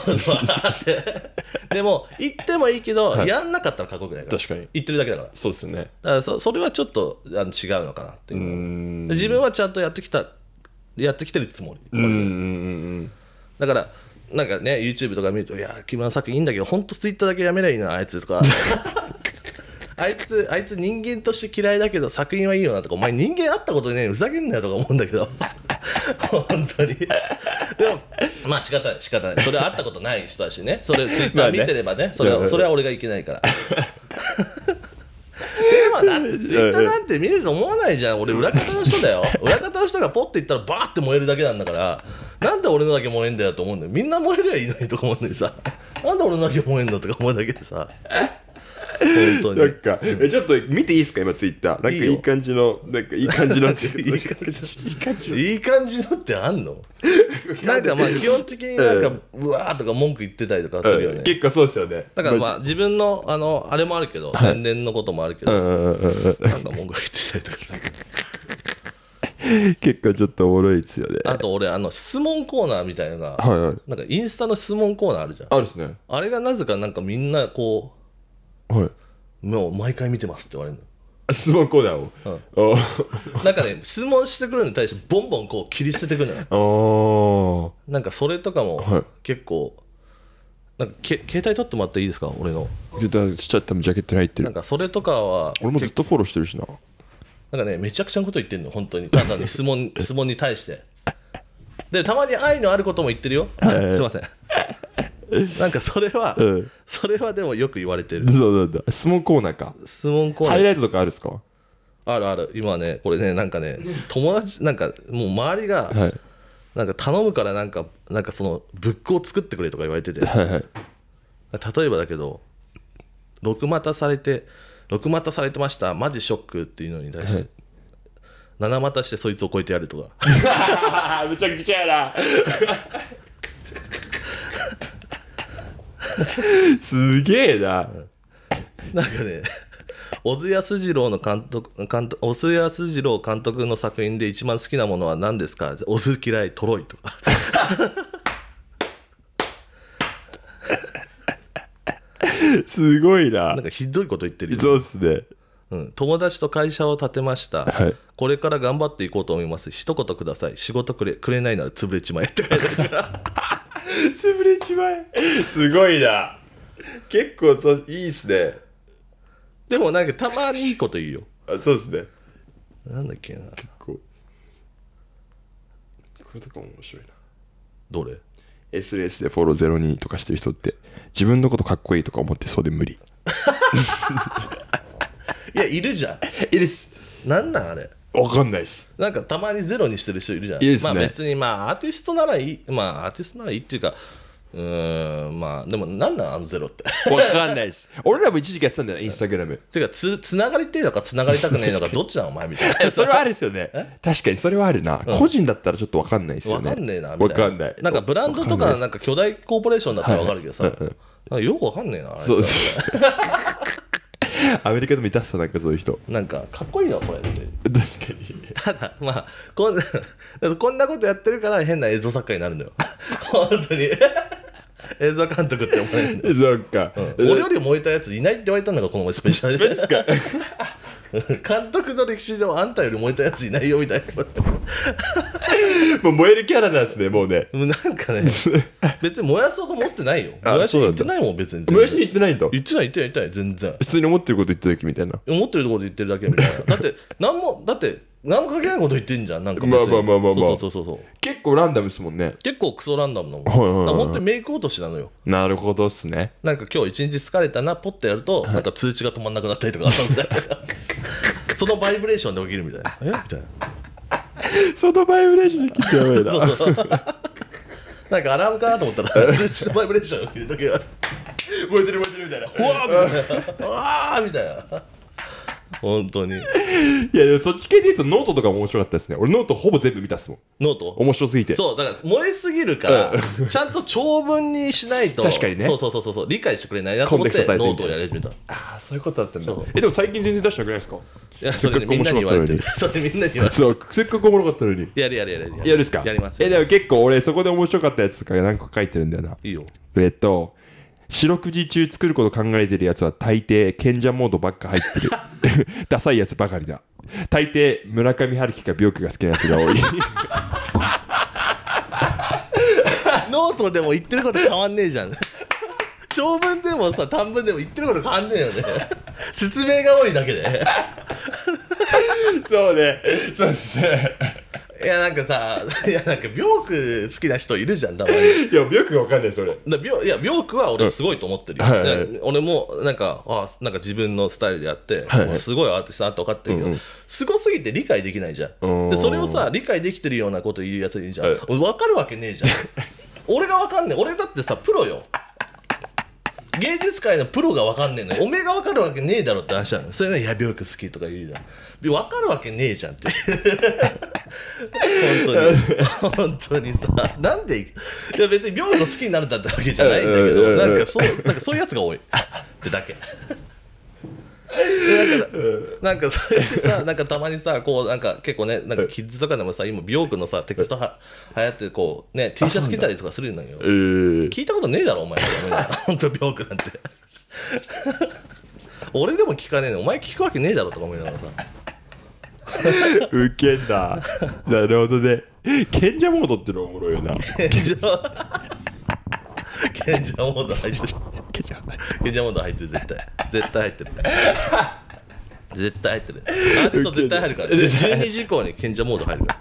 てでも言ってもいいけど、はい、やらなかったらかっこよくないから確かに言ってるだけだからそうですよねだからそそれはちょっとあの違うのかなっていう自分はちゃんとやってきたやってきてるつもりだからなんかね YouTube とか見ると「いや木村作品いいんだけどほんと Twitter だけやめりゃいいなあいつ」とか あいつ、あいつ人間として嫌いだけど作品はいいよなとか、お前人間会ったことねふざけんなよとか思うんだけど。本 当に。でも、まあ仕方ない、仕方ない。それは会ったことない人だしね。それ、ツイッター見てればね、それは、それは俺がいけないから。でもだってツイッターなんて見ると思わないじゃん。俺、裏方の人だよ。裏方の人がポッて言ったらバーって燃えるだけなんだから。なんで俺のだけ燃えんだよと思うんだよみんな燃えりゃいないとか思うんださなんで俺のだけ燃えんのとか思うんだけどさ本当になんかえちょっと見ていいですか今ツイッターなんかいい感じのなんかいい感じのっていう いい感じのいい感じのってあんの なんかまあ基本的になんか、うわーとか文句言ってたりとかするよね、結構そうですよねだからまあ自分のあのあれもあるけど、宣伝のこともあるけど、なんか文句言ってたりとか 結構ちょっとおもろいですよねあと俺あの質問コーナーみたいな、はいはい、なんかインスタの質問コーナーあるじゃんあるっすねあれがなぜかなんかみんなこう、はい、もう毎回見てますって言われるの質問コーナーを、うん、なんかね質問してくるのに対してボンボンこう切り捨ててくるのよなんかそれとかも結構、はい、なんかけ携帯取ってもらっていいですか俺の携帯しちゃったジャケットに入ってるなんかそれとかは俺もずっとフォローしてるしななんかね、めちゃくちゃなこと言ってんの、本当に。ただに質問質問に対して。で、たまに愛のあることも言ってるよ。すいません。なんかそれは、うん、それはでもよく言われてる。そうだ質問コーナーか。質問コーナー。ハイライトとかあるっすかあるある。今ね、これね、なんかね、友達、なんかもう周りが、はい、なんか頼むからなんか、なんかその、ブックを作ってくれとか言われてて。はいはい、例えばだけど、六股されて、六股されてましたマジショックっていうのに対して、はい、股してそいつを超えてやるとか むちゃくちゃやな すげえな、うん、なんかね小津安二郎の監督監督小津安二郎監督の作品で一番好きなものは何ですか小津嫌いトロイとか すごいな。なんかひどいこと言ってるよ、ね。そうですね。うん、友達と会社を建てました、はい、これから頑張っていこうと思います一言ください仕事くれくれないなら潰れちまえって書いてあるから潰れちまえすごいな結構そいいっすねでもなんかたまにいいこと言うよあそうですねなんだっけな結構これとか面白いなどれ s n s でフォロー02とかしてる人って自分のことかっこいいとか思ってそうで無理 いやいるじゃんいるっす何んなんあれわかんないですなんかたまにゼロにしてる人いるじゃんいいっすね、まあ、別にまあアーティストならいいまあアーティストならいいっていうかうんまあでもなんなんあのゼロってわかんないです 俺らも一時期やってたんだよインスタグラムていうかつつながりてえのかつながりたくねえのか どっちなのお前みたいなそれはあるですよね確かにそれはあるな、うん、個人だったらちょっとわかんないですよねわかんねえなみたいなかんないなんかブランドとかなんか巨大コーポレーションだったらわかるけどさ、はいよくわかんねえなそうです アメリカでもいたさなんかそういう人なんかかっこいいなこれって確かにただまあこんなこんなことやってるから変な映像作家になるのよ本当に 映像監督って思える そっか、うん、俺より燃えたやついないって言われたんだからこの前スペシャルですか 監督の歴史上あんたより燃えたやついないよみたいなもう燃えるキャラなんですねもうねもうなんかね別に燃やそうと思ってないよ燃やしに行ってないもん別に燃やしに行ってないんだ言ってない言ってない言ってない全然普通に思ってること言ってる時みたいな思ってるところで言ってるだけみたいなだって何もだって何かけないこと言ってんじゃんなんか別にまあまあまあまあまあそうそうそうそう結構ランダムですもんね結構クソランダムなもん、ははいはい本当にメイク落としなのよなるほどっすねなんか今日一日疲れたなポッてやると、なんか通知が止まんなくなったりとかあったみたいなそのバイブレーションで起きるみたいな えみたいなそのバイブレーションで起きてやばいな そうそうそうなんかアラームかなと思ったら通知のバイブレーションで起きる時があ燃えてる燃えてるみたいな うわーみたいなうわーみたいな本当に。いや、でもそっち系で言うとノートとかも面白かったですね。俺ノートほぼ全部見たっすもん。ノート面白すぎて。そう、だから漏れすぎるから、ちゃんと長文にしないと、確かにねそうそうそうそう、理解してくれないなと思っコンて、ノートをやり始めた。ああ、そういうことだったんだえ、でも最近全然出したくないですかや、それねみんなに言われてそれみんなに言われてそう、せっかくおもろかったのに。やるやるやるやる。やるっすかやりますよえ、でも結構俺そこで面白かったやつとか何個書いてるんだよな。いいよ。えっと、四六時中作ること考えてるやつは大抵賢者モードばっか入ってる ダサいやつばかりだ大抵村上春樹か病気が好きなやつが多いノートでも言ってること変わんねえじゃん長文でもさ短文でも言ってること変わんねえよね説明が多いだけで そうねそうですねいやなんかさいやなんか病ョ好きな人いるじゃんたまにいや病気わかんないそれだいや病気は俺すごいと思ってるよ、俺もなんかあなんか自分のスタイルでやって、はいはい、すごいアーティストだって分かってるけど、うんうん、すごすぎて理解できないじゃんでそれをさ理解できてるようなこと言うやついいじゃん、分かるわけねえじゃん 俺が分かんねえ俺だってさプロよ芸術界のプロが分かんねえのよおめえが分かるわけねえだろって話なのそれねや病く好きとか言うじゃん分かるわけねえじゃんって本当に本当にさなんでいや別に病気好きになるんだってわけじゃないんだけどなんかそうなんかそういうやつが多いってだけ。なんかそれでさなんかたまにさこうなんか結構ねなんかキッズとかでもさ今美容区のさテクストは流行ってこうね T シャツ着たりとかするんだよ、えー、聞いたことねえだろお前本当美容区なんて俺でも聞かねえのお前聞くわけねえだろとか思いながらさウケんななるほどね賢者モードってのおもろいよな賢者 賢者モード入ってるじゃ賢者モード入ってる絶対 絶対入ってる絶対入ってるアーティスト絶対入るから12時以降に賢者モード入るから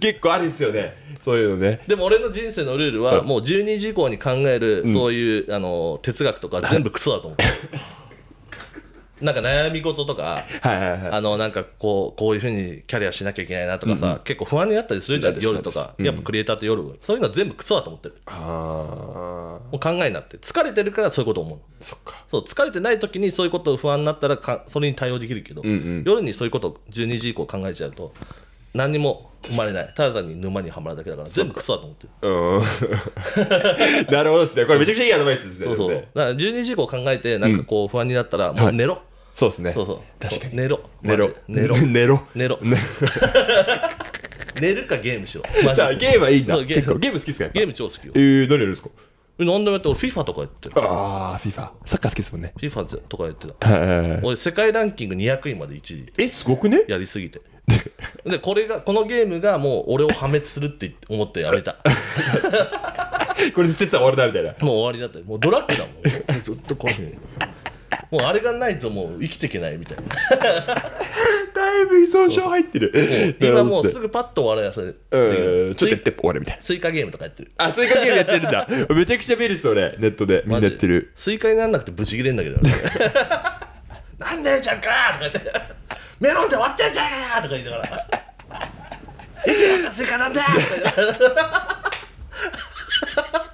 結構ありっすよねそういうのねでも俺の人生のルールはもう12時以降に考えるそういう、あの哲学とか全部クソだと思って なんか悩み事とか、あのなんかこうこういうふうにキャリアしなきゃいけないなとかさ、結構不安になったりするじゃん、夜とか、やっぱクリエイターって夜、そういうのは全部クソだと思ってる、もう考えになって、疲れてるからそういうこと思う、そっかそう疲れてない時にそういうこと不安になったらか、それに対応できるけど、夜にそういうこと12時以降考えちゃうと、何にも生まれないただ単に沼にはまるだけだから全部クソだと思ってる なるほどですねこれめちゃくちゃいいアドバイスですねそうそうだから12時以降考えてなんかこう不安になったらもう寝ろ、そうですねそうそう確かに寝ろ寝ろ寝ろ 寝ろ寝ろ 寝るかゲームしろマジでゲームはいいな。ゲームゲーム好きですかゲーム超好きよえー、何やるんですか何でもやって俺 FIFA とかやってるああ FIFA サッカー好きですもんね FIFA とかやってた、はいはい俺世界ランキング200位まで1位えすごくねやりすぎて でこれがこのゲームがもう俺を破滅するって思ってやめたこれ絶対終わりだみたいなもう終わりだってもうドラッグだもんずっとこういう もうあれがないともう生きていけないみたいなだいぶ依存症入ってる今もうすぐパッと終わらやすいうんちょっとやって終わるみたいなスイカゲームとかやってるあスイカゲームやってるんだめちゃくちゃ見るそれネットでみんなやってるスイカにならなくてブチギレんだけどなんでじゃんかとか言ってメロンで終わってんじゃんとか言ってからいつやったスイカなんだとか言って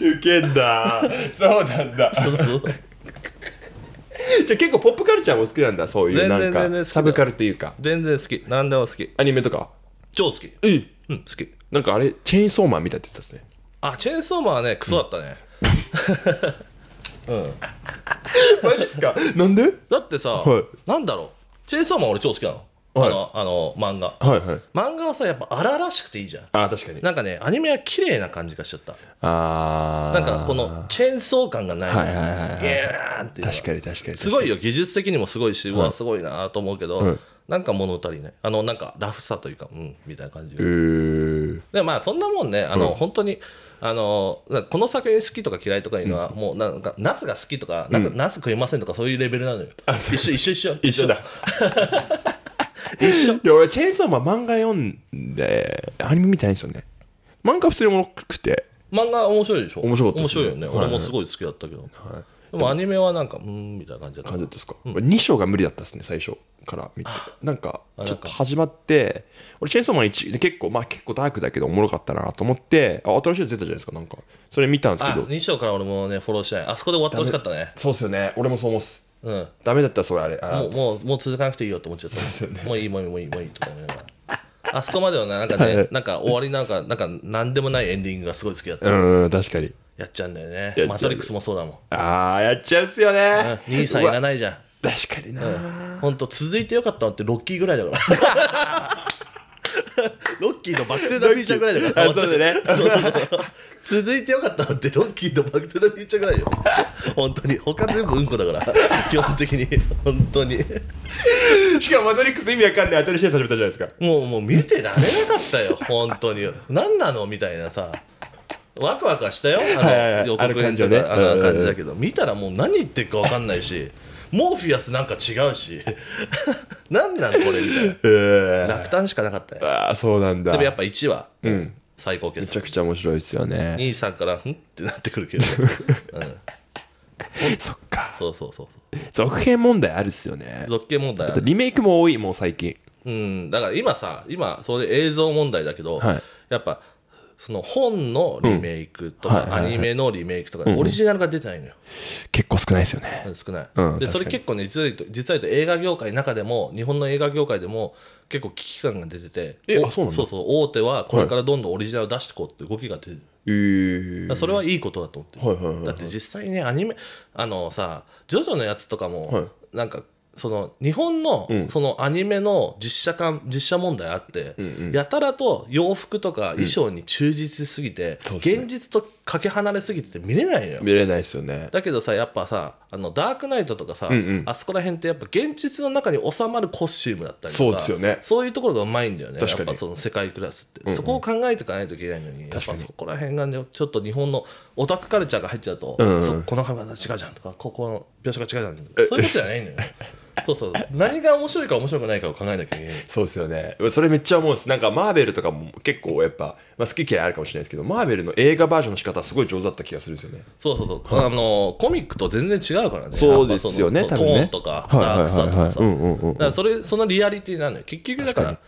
ウケんだそうなんだじゃあ結構ポップカルチャーも好きなんだそういうなんかサブカルというか全然好き何でも好きアニメとか超好きうん好きなんかあれチェーンソーマン見たって言ってたっすねあチェーンソーマンはねクソだったね、うん、マジっすかなんでだってさ、はいなんだろうチェーンソーマン俺超好きなのあの,、あの漫画、はいはい、漫画はさやっぱ荒々しくていいじゃんあ確かになんかねアニメは綺麗な感じがしちゃったあなんかこのチェーンソー感がない、ね、はいはいはい、ーンって確かに確かにすごいよ技術的にもすごいし、うわすごいなと思うけど、うなんか物足りないあのなんかラフさというかうんみたいな感じで、えー、でまあそんなもんねあの、うん、本当にあのこの作品好きとか嫌いとかいうのは、うん、もうなんかナスが好きとか、ん、なんかナス食いませんとかそういうレベルなのよ、一緒一緒一緒 一緒だ 一緒。いや、俺、チェーンソーマン漫画読んで、アニメ見てないんですよね。漫画普通におもろくて。漫画面白いでしょ面白かった面白いよね、はい、俺もすごい好きだったけど。はいでもアニメはなんか、うんみたいな感じだった。感じですか、うん、2章が無理だったですね、最初から見て。なんか、ちょっと始まって、俺、チェーンソーマン1で結構、まあ結構ダークだけどおもろかったなと思って、あ、新しいやつ出たじゃないですか、なんか。それ見たんですけど。2章から俺もね、フォローしたい。あそこで終わってほしかったね。そうっすよね。俺もそう思うっす。うん、ダメだったそれあれあもうもうもう続かなくていいよと思っちゃった、ね、もういいもういいもういいもういいと思いながらあそこまではなんかねなんか終わりなんかなんか何でもないエンディングがすごい好きだったうん確かにやっちゃうんだよねマトリックスもそうだもんああやっちゃうっすよね、うん、兄さんいらないじゃん確かにな、うん、ほんと続いてよかったのってロッキーぐらいだから ロッキーのバック・トゥ・ザ・フューチャーぐらいだからそうだね そうそうそう続いてよかったのってロッキーとバック・トゥ・ザ・フューチャーぐらいよ本当に他全部うんこだから 基本的に本当にしかもマトリックス意味わかんない新しいやつ始めたじゃないですかもうもう見てられなかったよ本当に何なのみたいなさワクワクはしたよあの予告編とあの感じだけど見たらもう何言ってるかわかんないしモーフィアスなんか違うし 何なんこれみたいな、えー、落胆しかなかったよああそうなんだでもやっぱ1は、うん、最高傑作めちゃくちゃ面白いですよね23から「ふん?」ってなってくるけど、うん、そっかそうそうそうそう続編問題あるっすよね続編問題リメイクも多いもう最近うんだから今さ今それ映像問題だけど、はい、やっぱその本のリメイクとか、アニメのリメイクとか、オリジナルが出てないのよ、結構少ないですよね少ない、うん、でそれ結構ね実は実は言うと映画業界の中でも日本の映画業界でも結構危機感が出ててえあそうなそうそう大手はこれからどんどんオリジナルを出していこうって動きが出てる、それはいいことだと思って、はいはいだって実際ねアニメあのさジョジョのやつとかも、い、なんかその日本のそのアニメの実写化実写問題あって、やたらと洋服とか衣装に忠実すぎて、現実とかけ離れすぎてて見れないよ見れないですよねだけどさやっぱさあのダークナイトとかさ、あそこら辺ってやっぱ現実の中に収まるコスチュームだったりとかそうですよ、ね、そういうところがうまいんだよねやっぱその世界クラスって、そこを考えていかないといけないのにやっぱそこら辺がねちょっと日本のオタクカルチャーが入っちゃうと、この髪型違うじゃんとかここの描写が違うじゃんそういうことじゃないんだよねそうそう何が面白いか面白くないかを考えなきゃいけないそうですよねそれめっちゃ思うんですなんかマーベルとかも結構やっぱ、まあ、好き嫌いあるかもしれないですけどマーベルの映画バージョンの仕方すごい上手だった気がするんですよねそうそうそうあのコミックと全然違うからねそうですよねトーンとか、ダークさとかさだからそれそのリアリティなんだよ結局だから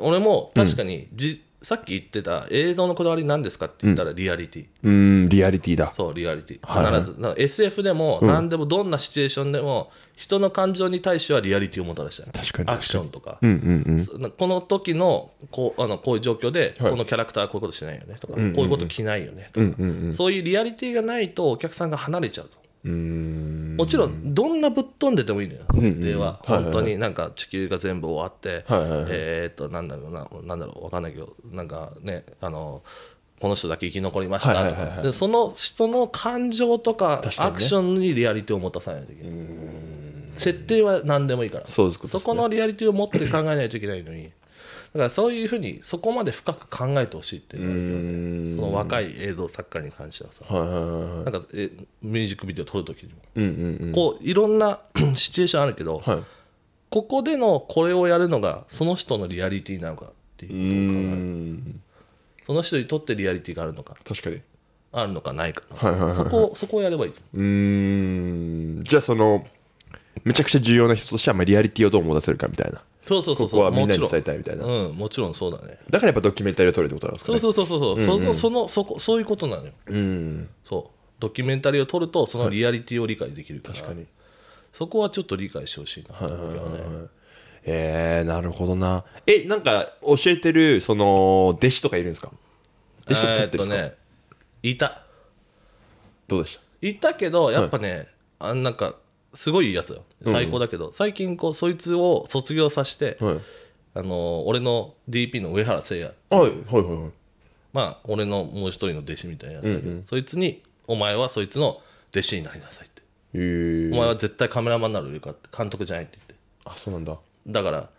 俺も確かにじ、さっき言ってた映像のこだわり何ですかって言ったらリアリティうんリアリティだそうリアリティ必ず、はい、SF でも何でもどんなシチュエーションでも、人の感情に対してはリアリティをもたらしたい確かにアクションとか、うんうんうん、この時のこうあのこういう状況で、このキャラクターはこういうことしないよねとか、はい、こういうこと着ないよねとか、うんうんうん、そういうリアリティがないとお客さんが離れちゃうともちろんどんなぶっ飛んでてもいいのよ設定は本当になんか地球が全部終わってえっとなんだろうななんだろうわかんないけどなんかねあのこの人だけ生き残りましたとかでその人の感情とかアクションにリアリティを持たさないといけない設定は何でもいいからそこのリアリティを持って考えないといけないのにだからそういうふうにそこまで深く考えてほしいっていううその若い映像作家に関してはさ、なんかえミュージックビデオ撮る時にも、こういろんなシチュエーションあるけど、ここでのこれをやるのがその人のリアリティなのかっていうことを考えるその人にとってリアリティがあるのか確かにあるのかないか、そこそこをやればいいうんじゃあそのめちゃくちゃ重要な人としては、まあ、リアリティをどう思たせるかみたいなそうそうそうそうここはみんなに伝えたいみたいなうんもちろんそうだねだからやっぱドキュメンタリーを撮るってことなんですか、そうね、そうそうそうそう、うんうんそのそのそこそういうことなのようんそうドキュメンタリーを撮るとそのリアリティを理解できるから、確かにそこはちょっと理解してほしいな、はいはいはねえー、なるほどなえなんか教えてるその弟子とかいるんですか弟子とか撮ってるんですか、えーっとねいたどうでしたいたけどやっぱね、あんなんかすごいやつよ最高だけど、最近こうそいつを卒業させて、はい、あの俺の DP の上原誠也いはいはいはいまあ俺のもう一人の弟子みたいなやつだけど、うんうん、そいつに「お前はそいつの弟子になりなさい」って「お前は絶対カメラマンになるよかって監督じゃない」って言ってあそうなんだだから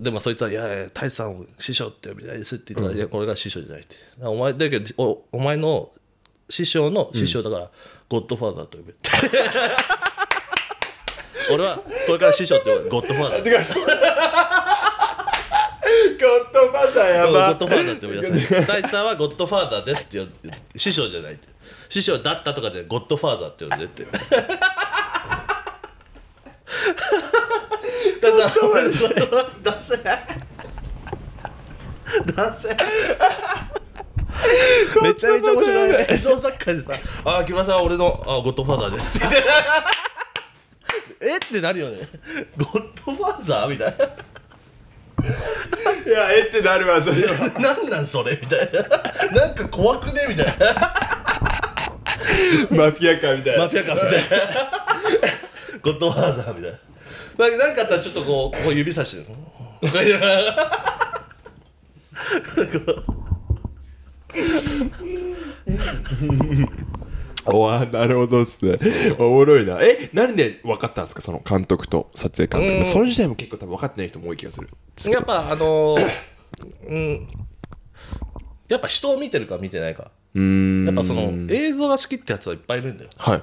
でもそいつは「いやいや大一さんを師匠って呼びたいです」って言ったら「いやこれが師匠じゃない」って「お前だけどおお前の師匠の師匠だから、ゴッドファーザーと呼べ」って俺はこれから師匠ってゴッドファーザーゴッドファーザーやばゴッドファーザーって呼び出す大地さんはゴッドファーザーですって呼んで師匠じゃないって師匠だったとかじゃゴッドファーザーって呼んでってだからさ、お前、それは出せ。出せ。めちゃめちゃ面白い。映像作家でさ、あ、木村さん、俺の、あ、ゴッドファーザーですって言って。えってなるよねゴッドファーザーみたいないやえってなるわそれは何なんそれみたいななんか怖くねみたいな マフィア感みたいなマフィア感みたいなゴッドファーザーみたいな何かあったらちょっとこうこう指さしてとか言ながら おなるほどっすねおもろいなえなんで分かったんですかその監督と撮影監督、うん、それ自体も結構多分分かってない人も多い気がするやっぱあのー、うんやっぱ人を見てるか見てないかうん。やっぱその映像が好きってやつはいっぱいいるんだよはい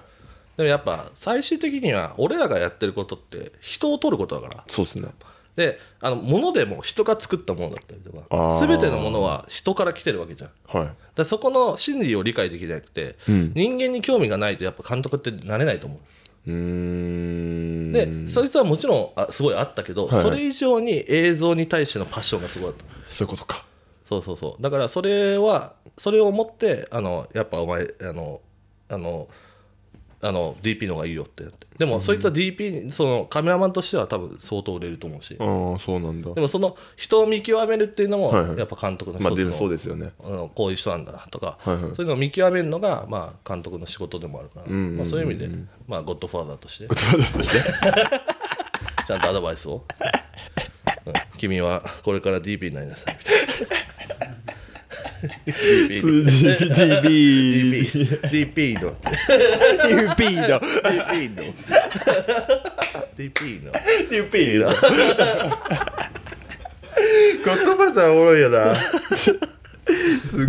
でもやっぱ最終的には俺らがやってることって人を撮ることだからそうですねであの物でも人が作ったものだったりとか全てのものは人から来てるわけじゃん、はい、だそこの心理を理解できなくて、うん、人間に興味がないとやっぱ監督ってなれないと思うでそいつはもちろんあすごいあったけど、はい、それ以上に映像に対してのパッションがすごいったそういうことかそうそうそうだからそれはそれを思ってあのやっぱお前あのあのあの DP の方がいいよってでも、そいつは DP そのカメラマンとしては多分相当売れると思うしあそうなんだでもその人を見極めるっていうのも、やっぱ監督の仕事。まあ、そうですよねあのこういう人なんだなとか、はいはい、そういうのを見極めるのが、まあ、監督の仕事でもあるから、うんうんうん、まあ、そういう意味で、まあ、ゴッドファーザーとしてゴッドファーザーとして ちゃんとアドバイスを、うん、君はこれから DP になりなさいみたいな DP d ピの DP の DP の DP の DP の言葉さんおもろいよなす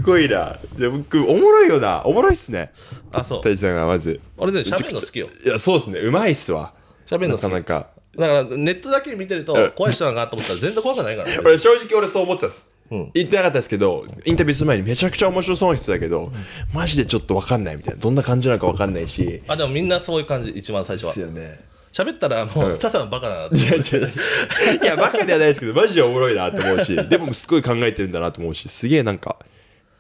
ごいなで僕おもろいよなおもろいっすねあそう太一さんがまず俺ねるの好きよいやそうっすねうまいっすわ喋るの好きなかなかだからネットだけ見てると怖い人だなと思ったら全然怖くないから、俺正直俺そう思ってたっす言ってなかったですけど、インタビューする前にめちゃくちゃ面白そうな人だけど、マジでちょっと分かんないみたいな、どんな感じなのか分かんないし。あ、でもみんなそういう感じ、一番最初は。ですよね。喋ったらもうただのバカだなって、うん、いやバカではないですけどマジでおもろいなと思うし でもすごい考えてるんだなと思うしすげえなんか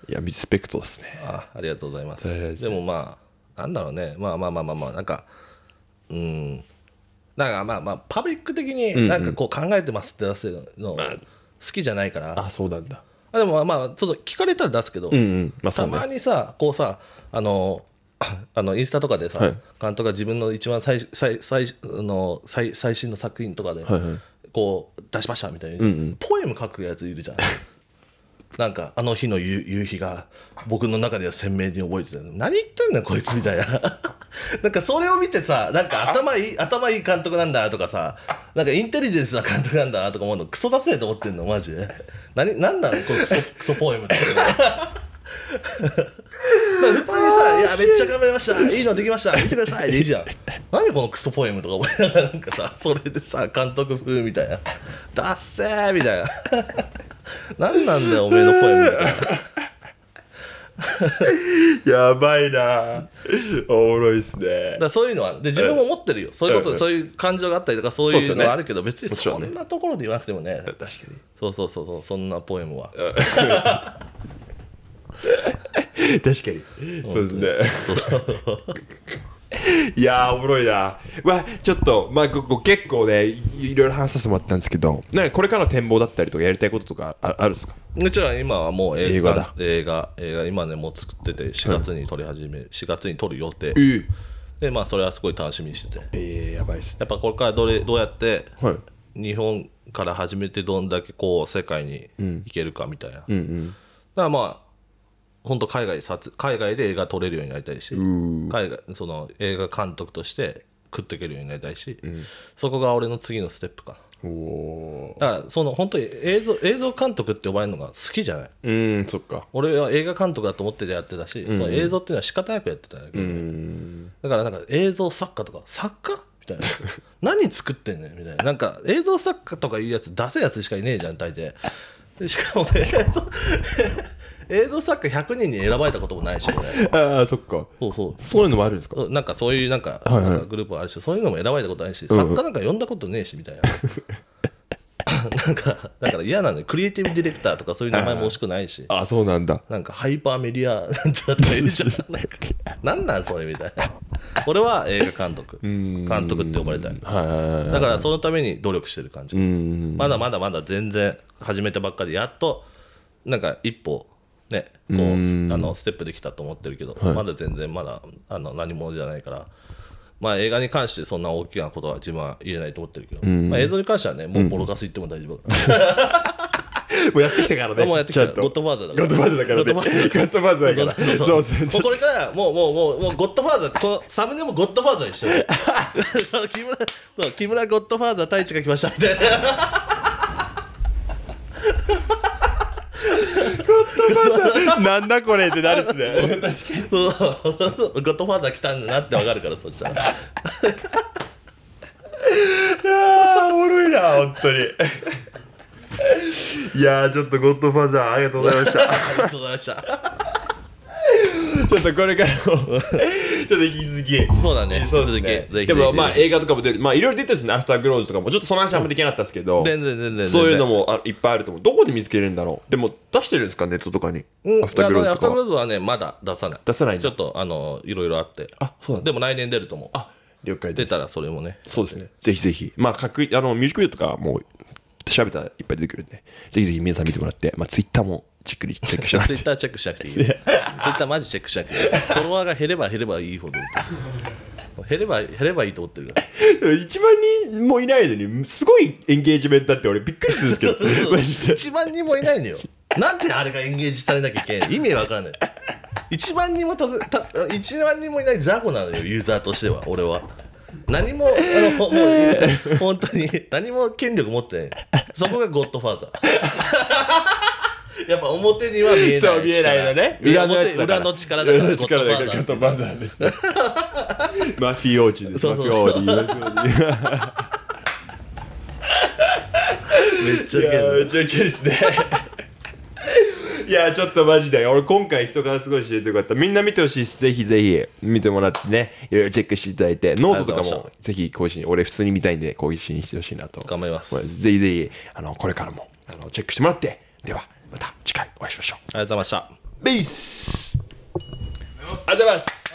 いやリスペクトですねあありがとうございます、でもまあなんだろうねまあまあまあまあまあなんかうんなんかまあまあパブリック的になんかこう考えてますって出せるの、うんうんまあ好きじゃないからあそうなんだあでもまあちょっと聞かれたら出すけど、うんうんまあ、たまにさこうさあのあのインスタとかでさ、はい、監督が自分の一番最最最の最最新の作品とかで、はいはい、こう出しましたみたいに、うんうん、ポエム書くやついるじゃん なんかあの日の夕日が僕の中では鮮明に覚えてた何言ってんのこいつみたいな なんかそれを見てさなんか頭いい頭いい監督なんだとかさなんかインテリジェンスな監督なんだとか思うのクソ出せえと思ってんのマジで何何なのこのクソクソポエムって 普通にさ「いやめっちゃ頑張りましたいいのできました見てください」でいいじゃん 何このクソポエムとか思いながらなんかさそれでさ監督風みたいな「ダッセー」みたいな。何なんだよおめえのポエムみたいなやばいなおもろいっすねだそういうのはで自分も思ってるよ、そういうこと、うんうん、そういう感情があったりとかそういうのはあるけど、別にそんなところで言わなくてもね確かにそうそうそうそうそんなポエムは 確かにそうですねいやおもろいな。わ、ちょっと、まあ、ここ結構ね、いろいろ話させてもらったんですけど、なんかこれからの展望だったりとか、やりたいこととかあ、あるんですかもちろん今はもう映画だ。映画、映画、今ね、もう作ってて、4月に撮り始め、は4月に撮る予定。で、まあ、それはすごい楽しみにしてて。えー、やばいっす。やっぱこれからどれどうやって、日本から始めて、どんだけこう、世界に行けるかみたいな。うんうんだからまあ本当海外撮海外で映画撮れるようになりたいし、海外その映画監督として食っていけるようになりたいし、うん、そこが俺の次のステップかだからその本当に映像映像監督って呼ばれるのが好きじゃないうんそっか俺は映画監督だと思ってやってたし、うん、その映像っていうのは仕方なくやってたんだけど、うん、だからなんか映像作家とか作家みたいな 何作ってんねんみたいななんか映像作家とかいうやつ出せやつしかいねえじゃん大抵しかも映像映像作家100人に選ばれたこともないし、俺。ああ、そっか。そうそう。そういうのもあるんですかなんかそういう、なんか、はいはい、なんかグループあるし、そういうのも選ばれたことないし、作家なんか呼んだことねえし、みたいな。なんか、だから嫌なのクリエイティブディレクターとかそういう名前も惜しくないし。ああ、そうなんだ。なんか、ハイパーメディア なんてったらいいじゃん。なんなんそれみたいな。俺は映画監督。監督って呼ばれたい。だから、そのために努力してる感じ。まだまだまだ全然始めたばっかで、やっと、なんか一歩、ね、こうあのステップできたと思ってるけど、はい、まだ全然まだあの何者じゃないから、まあ、映画に関してそんな大きなことは自分は言えないと思ってるけど、まあ、映像に関してはねもうボロカス言っても大丈夫、もうやってきたからね。もうやってきた。ゴッドファーザーだから。ゴッドファーザーだから、ね。ゴッドファーザーだから。そうそうそう。これからもうもうもうもうゴッドファーザーこのサムネもゴッドファーザーにしてる。木村木村ゴッドファーザー太一が来ましたみたいな。ァーザーなんだこれってなるっすね確かにそうゴッドファーザー来たんだなってわかるからそしたらあおもろいな本当にいやーちょっとゴッドファーザーありがとうございましたありがとうございました ちょっとこれからも ちょっと引き続き。そうだね。そうですね。でもまあ映画とかも出る、まあいろいろ出てるんですね、アフターグローズとかも。ちょっとその話あんまできなかったですけど、全然全然。そういうのもあいっぱいあると思う。どこで見つけるんだろうでも出してるんですか、ネットとかに。うん、アフターグローズアフターグローズはね、まだ出さない。出さないちょっと、あの、いろいろあって。あ、そうだ、ね。でも来年出ると思う。あ、了解です。出たらそれもね。そうですね。ぜひぜひ。まあ、かくあのミュージックビデオとかも調べたらいっぱい出てくるんで、ぜひぜひ皆さん見てもらって、まあツイッターも。チェックしなくて。ツイッターチェックしなくていい。ツイッターマジチェックしなくていい。フォロワーが減れば減ればいいほど。減れば減ればいいと思ってるから1万人もいないのにすごいエンゲージメントだって俺びっくりするんですけど1万人もいないのよなんであれがエンゲージされなきゃいけない意味わからない1万人もたずた1万人もいない雑魚なのよユーザーとしては俺は何もあのもう本当に何も権力持ってないそこがゴッドファーザー やっぱ表には見えないそう見えないのね裏のやつだ裏の力だから力だから言葉なんです、マフィオーチですマフィオーチめっちゃウめっちゃウですねいやちょっとマジで俺今回人からすごい知れてよかったみんな見てほしいでぜひぜひ見てもらってねいろいろチェックしていただいてノートとかもぜひ更新俺普通に見たいんで更新してほしいなと頑張りますぜひぜひあのこれからもあのチェックしてもらってではまた次回お会いしましょうありがとうございましたビースありがとうございます